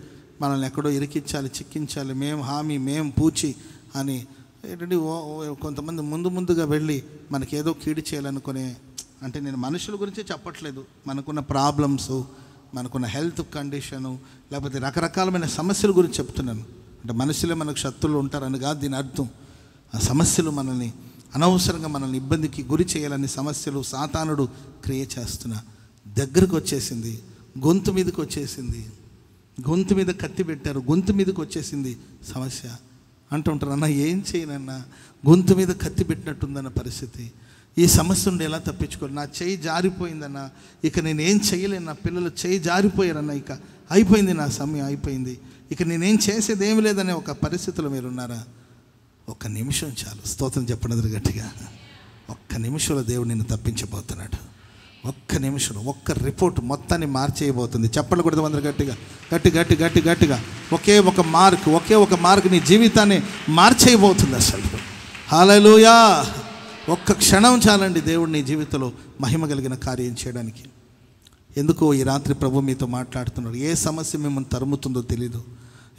మనల్ని ఎక్కడో ఇరికించాలి చిక్కించాలి మేము హామీ మేం పూచి అని ఏంటంటే కొంతమంది ముందు ముందుగా వెళ్ళి మనకేదో కీడి చేయాలనుకునే అంటే నేను మనుషుల గురించే చెప్పట్లేదు మనకున్న ప్రాబ్లమ్స్ మనకున్న హెల్త్ కండిషను లేకపోతే రకరకాలమైన సమస్యల గురించి చెప్తున్నాను అంటే మనుషులే మనకు శత్రులు ఉంటారని కాదు దీని అర్థం ఆ సమస్యలు మనల్ని అనవసరంగా మనల్ని ఇబ్బందికి గురి చేయాలని సమస్యలు సాతానుడు క్రియ చేస్తున్న దగ్గరకు వచ్చేసింది గొంతు మీదకి వచ్చేసింది గొంతు మీద కత్తి పెట్టారు గొంతు మీదకి వచ్చేసింది సమస్య అంటుంటారు అన్న ఏం చేయనన్నా గొంతు మీద కత్తి పెట్టినట్టుందన్న పరిస్థితి ఈ సమస్య నుండి ఎలా తప్పించుకోవాలి నా చేయి జారిపోయిందన్న ఇక నేను ఏం చేయలేను నా పిల్లలు చేయి జారిపోయారన్న ఇక అయిపోయింది నా సమయం అయిపోయింది ఇక నేనేం చేసేది ఏమి లేదనే ఒక పరిస్థితిలో మీరున్నారా ఒక్క నిమిషం చాలు స్తోత్రం చెప్పండి గట్టిగా ఒక్క నిమిషంలో దేవుడు నిన్ను తప్పించబోతున్నాడు ఒక్క నిమిషం ఒక్క రిపోర్ట్ మొత్తాన్ని మార్చేయబోతుంది చెప్పకూడదు అందరు గట్టిగా గట్టి గట్టి గట్టి గట్టిగా ఒకే ఒక మార్క్ ఒకే ఒక మార్క్ నీ జీవితాన్ని మార్చేయబోతుంది అసలు హాలలోయా ఒక్క క్షణం చాలండి దేవుడు నీ జీవితంలో మహిమ కలిగిన కార్యం చేయడానికి ఎందుకో ఈ రాత్రి ప్రభు మీతో మాట్లాడుతున్నాడు ఏ సమస్య మిమ్మల్ని తరుముతుందో తెలీదు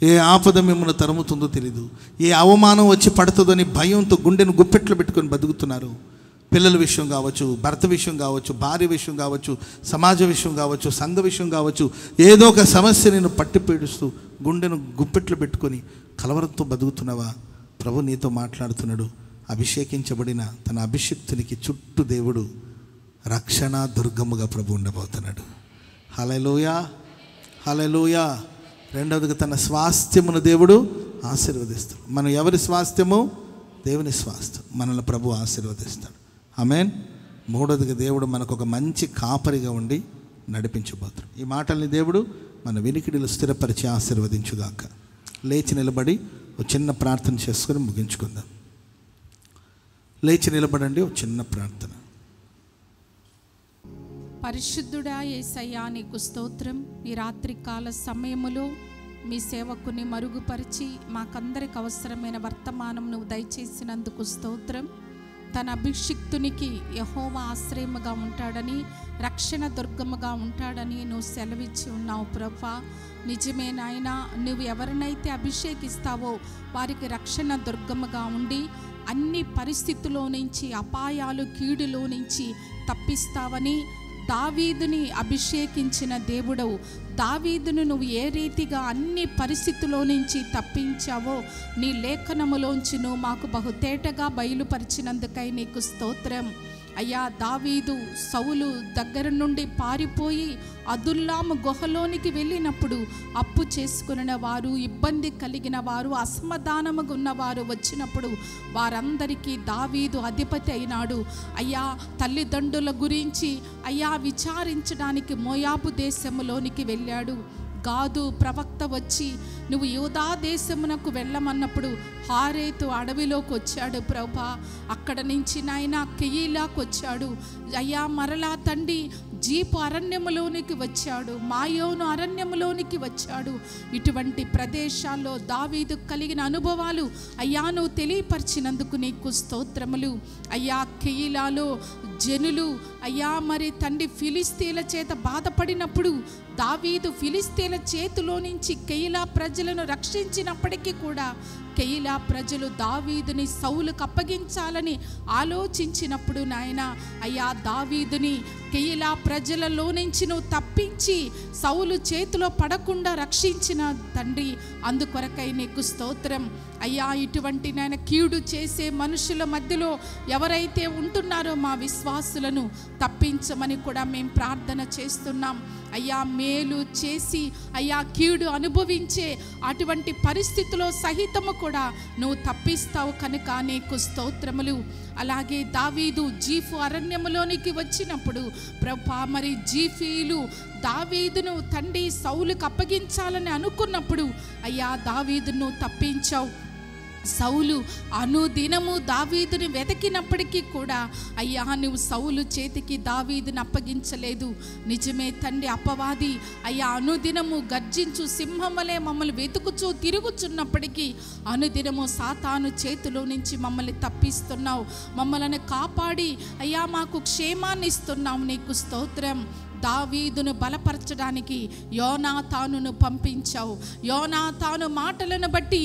ఏ ఆపద మిమ్మల్ని తరుముతుందో తెలీదు ఏ అవమానం వచ్చి పడుతుందని భయంతో గుండెను గుప్పెట్లు పెట్టుకొని బతుకుతున్నారు పిల్లల విషయం కావచ్చు భర్త విషయం కావచ్చు భార్య విషయం కావచ్చు సమాజ విషయం కావచ్చు సంఘ విషయం కావచ్చు ఏదో ఒక సమస్య నేను పట్టి పీడుస్తూ గుండెను గుప్పెట్లు పెట్టుకొని కలవరంతో బతుకుతున్నావా ప్రభు నీతో మాట్లాడుతున్నాడు అభిషేకించబడిన తన అభిషక్తునికి చుట్టూ దేవుడు రక్షణ దుర్గముగా ప్రభు ఉండబోతున్నాడు హలలోయా హలలోయా రెండవదిగా తన స్వాస్థ్యమును దేవుడు ఆశీర్వదిస్తాడు మనం ఎవరి స్వాస్థ్యము దేవుని స్వాస్థ్యం మనల్ని ప్రభు ఆశీర్వదిస్తాడు ఆమెన్ మూడవదిగా దేవుడు మనకు ఒక మంచి కాపరిగా ఉండి నడిపించబోతాడు ఈ మాటల్ని దేవుడు మన వినికిడిలో స్థిరపరిచి ఆశీర్వదించుగాక లేచి నిలబడి ఒక చిన్న ప్రార్థన చేసుకొని ముగించుకుందాం లేచి నిలబడండి ఒక చిన్న ప్రార్థన పరిశుద్ధుడా ఏసయ్యా నీకు స్తోత్రం ఈ రాత్రికాల సమయములో మీ సేవకుని మరుగుపరిచి మాకందరికి అవసరమైన వర్తమానం నువ్వు దయచేసినందుకు స్తోత్రం తన అభిషిక్తునికి యహోవ ఆశ్రయముగా ఉంటాడని రక్షణ దుర్గముగా ఉంటాడని నువ్వు సెలవిచ్చి ఉన్నావు ప్రభా నిజమే నాయన నువ్వు ఎవరినైతే అభిషేకిస్తావో వారికి రక్షణ దుర్గముగా ఉండి అన్ని పరిస్థితుల్లో నుంచి అపాయాలు కీడులో నుంచి తప్పిస్తావని దావీదుని అభిషేకించిన దేవుడవు దావీదును నువ్వు ఏ రీతిగా అన్ని పరిస్థితుల్లో నుంచి తప్పించావో నీ లేఖనములోంచి నువ్వు మాకు బహుతేటగా బయలుపరిచినందుకై నీకు స్తోత్రం అయ్యా దావీదు సౌలు దగ్గర నుండి పారిపోయి అదుల్లాము గుహలోనికి వెళ్ళినప్పుడు అప్పు చేసుకున్న వారు ఇబ్బంది కలిగిన వారు అసమాధానముగా ఉన్నవారు వచ్చినప్పుడు వారందరికీ దావీదు అధిపతి అయినాడు అయ్యా తల్లిదండ్రుల గురించి అయ్యా విచారించడానికి మోయాబు దేశంలోనికి వెళ్ళాడు గాదు ప్రవక్త వచ్చి నువ్వు యోధా దేశమునకు వెళ్ళమన్నప్పుడు హారేతు అడవిలోకి వచ్చాడు ప్రభా అక్కడ నుంచి నాయన కెయిలాకొచ్చాడు అయ్యా మరలా తండ్రి జీపు అరణ్యములోనికి వచ్చాడు మాయోను అరణ్యములోనికి వచ్చాడు ఇటువంటి ప్రదేశాల్లో దావీదు కలిగిన అనుభవాలు అయ్యాను తెలియపరిచినందుకు నీకు స్తోత్రములు అయ్యా కెయిలాలో జనులు అయ్యా మరి తండ్రి ఫిలిస్తీన్ల చేత బాధపడినప్పుడు దావీదు ఫిలిస్తీన్ల చేతిలో నుంచి కెయిలా ప్రజలను రక్షించినప్పటికీ కూడా కెయిలా ప్రజలు దావీదుని సౌలుకు అప్పగించాలని ఆలోచించినప్పుడు నాయన అయ్యా దావీదుని కెయిలా ప్రజలలో నుంచి నువ్వు తప్పించి సౌలు చేతిలో పడకుండా రక్షించిన తండ్రి అందుకొరకై నీకు స్తోత్రం అయ్యా ఇటువంటి నాయన కీడు చేసే మనుషుల మధ్యలో ఎవరైతే ఉంటున్నారో మా విశ్వాసులను తప్పించమని కూడా మేము ప్రార్థన చేస్తున్నాం అయ్యా మేలు చేసి అయ్యా కీడు అనుభవించే అటువంటి పరిస్థితిలో సహితము కూడా నువ్వు తప్పిస్తావు కనుక నీకు స్తోత్రములు అలాగే దావీదు జీఫు అరణ్యములోనికి వచ్చినప్పుడు ప్రభా మరి జీఫీలు దావీదును తండ్రి సౌలుకు అప్పగించాలని అనుకున్నప్పుడు అయ్యా దావీదును తప్పించావు సౌలు అనుదినము దావీదుని వెతికినప్పటికీ కూడా అయ్యా నువ్వు సౌలు చేతికి దావీదుని అప్పగించలేదు నిజమే తండ్రి అపవాది అయ్యా అనుదినము గర్జించు సింహములే మమ్మల్ని వెతుకుచూ తిరుగుచున్నప్పటికీ అనుదినము సాతాను చేతిలో నుంచి మమ్మల్ని తప్పిస్తున్నావు మమ్మల్ని కాపాడి అయ్యా మాకు క్షేమాన్ని ఇస్తున్నావు నీకు స్తోత్రం దావీదును బలపరచడానికి యోనాతానును పంపించావు యోనాథాను మాటలను బట్టి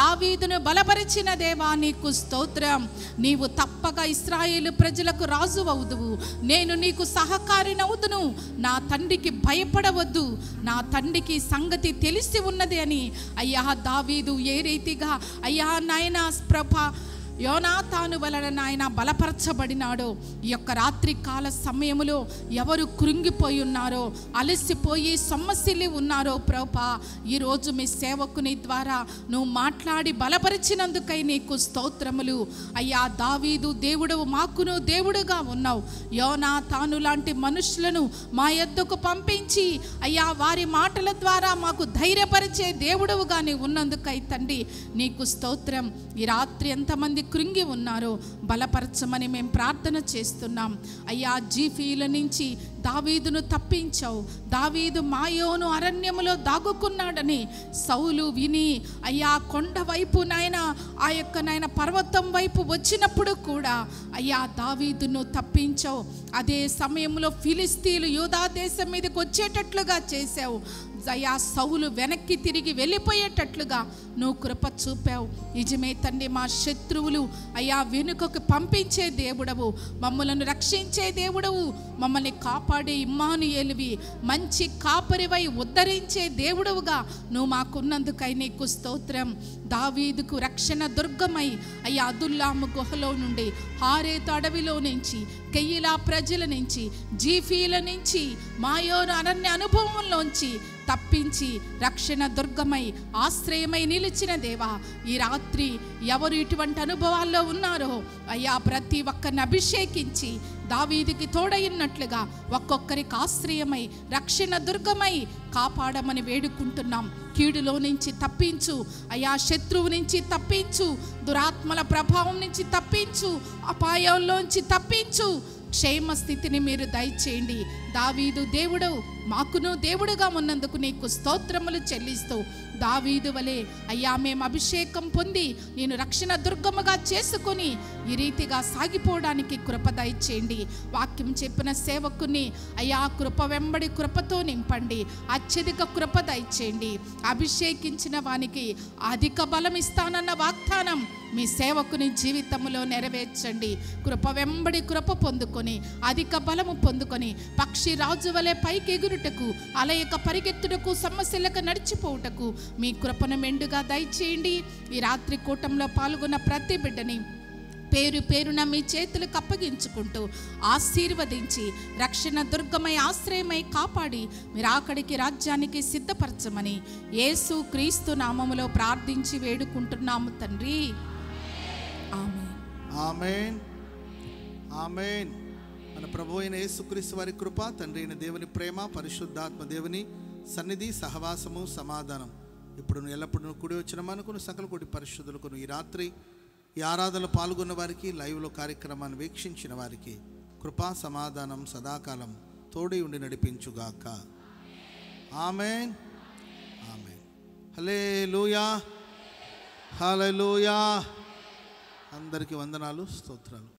దావీదును బలపరిచిన దేవా నీకు స్తోత్రం నీవు తప్పక ఇస్రాయేలు ప్రజలకు రాజు అవుదువు నేను నీకు సహకారినవుదును నా తండ్రికి భయపడవద్దు నా తండ్రికి సంగతి తెలిసి ఉన్నది అని అయ్యా దావీదు ఏ రీతిగా అయ్యా నాయన ప్రభ యోనాతాను వలన ఆయన బలపరచబడినాడో ఈ యొక్క రాత్రి కాల సమయములో ఎవరు కృంగిపోయి ఉన్నారో అలసిపోయి సొమ్మసిల్లి ఉన్నారో ప్రభా ఈరోజు మీ సేవకుని ద్వారా నువ్వు మాట్లాడి బలపరిచినందుకై నీకు స్తోత్రములు అయ్యా దావీదు దేవుడు మాకును దేవుడుగా ఉన్నావు యోనా తాను లాంటి మనుషులను మా ఎద్దుకు పంపించి అయ్యా వారి మాటల ద్వారా మాకు ధైర్యపరిచే దేవుడువుగా నీవు ఉన్నందుకై తండ్రి నీకు స్తోత్రం ఈ రాత్రి ఎంతమంది కృంగి ఉన్నారో బలపరచమని మేము ప్రార్థన చేస్తున్నాం అయ్యా జీఫీల నుంచి దావీదును తప్పించావు దావీదు మాయోను అరణ్యములో దాగుకున్నాడని సౌలు విని అయ్యా కొండ వైపు నాయన ఆ యొక్క నాయన పర్వతం వైపు వచ్చినప్పుడు కూడా అయ్యా దావీదును తప్పించావు అదే సమయంలో ఫిలిస్తీన్లు యూదా దేశం మీదకి వచ్చేటట్లుగా చేశావు జయా సౌలు వెనక్కి తిరిగి వెళ్ళిపోయేటట్లుగా నువ్వు కృప చూపావు నిజమే తండ్రి మా శత్రువులు అయ్యా వెనుకకు పంపించే దేవుడవు మమ్మలను రక్షించే దేవుడవు మమ్మల్ని కాపాడే ఇమ్మానుయేలువి మంచి కాపరివై ఉద్ధరించే దేవుడవుగా నువ్వు మాకున్నందుకై నీకు స్తోత్రం దావీదుకు రక్షణ దుర్గమై అయ్యా అదుల్లాము గుహలో నుండి హారేత అడవిలో నుంచి కెయ్యిలా ప్రజల నుంచి జీఫీల నుంచి మాయోరు అనన్య అనుభవంలోంచి తప్పించి రక్షణ దుర్గమై ఆశ్రయమై నిలిచిన దేవా ఈ రాత్రి ఎవరు ఇటువంటి అనుభవాల్లో ఉన్నారో అయ్యా ప్రతి ఒక్కరిని అభిషేకించి దావీదికి తోడైనట్లుగా ఒక్కొక్కరికి ఆశ్రయమై రక్షణ దుర్గమై కాపాడమని వేడుకుంటున్నాం కీడులో నుంచి తప్పించు అయా శత్రువు నుంచి తప్పించు దురాత్మల ప్రభావం నుంచి తప్పించు అపాయంలోంచి తప్పించు క్షేమ స్థితిని మీరు దయచేయండి దావీదు దేవుడు మాకును దేవుడుగా ఉన్నందుకు నీకు స్తోత్రములు చెల్లిస్తూ దావీదు వలె అయ్యా మేము అభిషేకం పొంది నేను రక్షణ దుర్గముగా చేసుకుని ఈ రీతిగా సాగిపోవడానికి కృప దయచేయండి వాక్యం చెప్పిన సేవకుని అయ్యా కృప వెంబడి కృపతో నింపండి అత్యధిక కృప దయచేయండి అభిషేకించిన వానికి అధిక బలం ఇస్తానన్న వాగ్దానం మీ సేవకుని జీవితంలో నెరవేర్చండి కృప వెంబడి కృప పొందుకొని అధిక బలము పొందుకొని పక్ష మనిషి రాజు వలె ఎగురుటకు అల యొక్క పరిగెత్తుటకు సమస్యలకు నడిచిపోవుటకు మీ కృపను మెండుగా దయచేయండి ఈ రాత్రి కూటంలో పాల్గొన్న ప్రతి బిడ్డని పేరు పేరున మీ చేతులు కప్పగించుకుంటూ ఆశీర్వదించి రక్షణ దుర్గమై ఆశ్రయమై కాపాడి మీరు అక్కడికి రాజ్యానికి సిద్ధపరచమని యేసు క్రీస్తు నామములో ప్రార్థించి వేడుకుంటున్నాము తండ్రి ఆమె ఆమెన్ ఆమెన్ మన ప్రభు అయిన యేసుక్రీస్తు వారి కృప తండ్రి అయిన దేవుని ప్రేమ పరిశుద్ధాత్మ దేవుని సన్నిధి సహవాసము సమాధానం ఇప్పుడు నువ్వు ఎల్లప్పుడూ కూడి వచ్చిన మనకును సకల కోటి పరిశుద్ధులకు ఈ రాత్రి ఈ ఆరాధనలో పాల్గొన్న వారికి లైవ్లో కార్యక్రమాన్ని వీక్షించిన వారికి కృపా సమాధానం సదాకాలం తోడి ఉండి నడిపించుగాక ఆమెన్ ఆమెన్ హలే లూయా హలే లూయా అందరికీ వందనాలు స్తోత్రాలు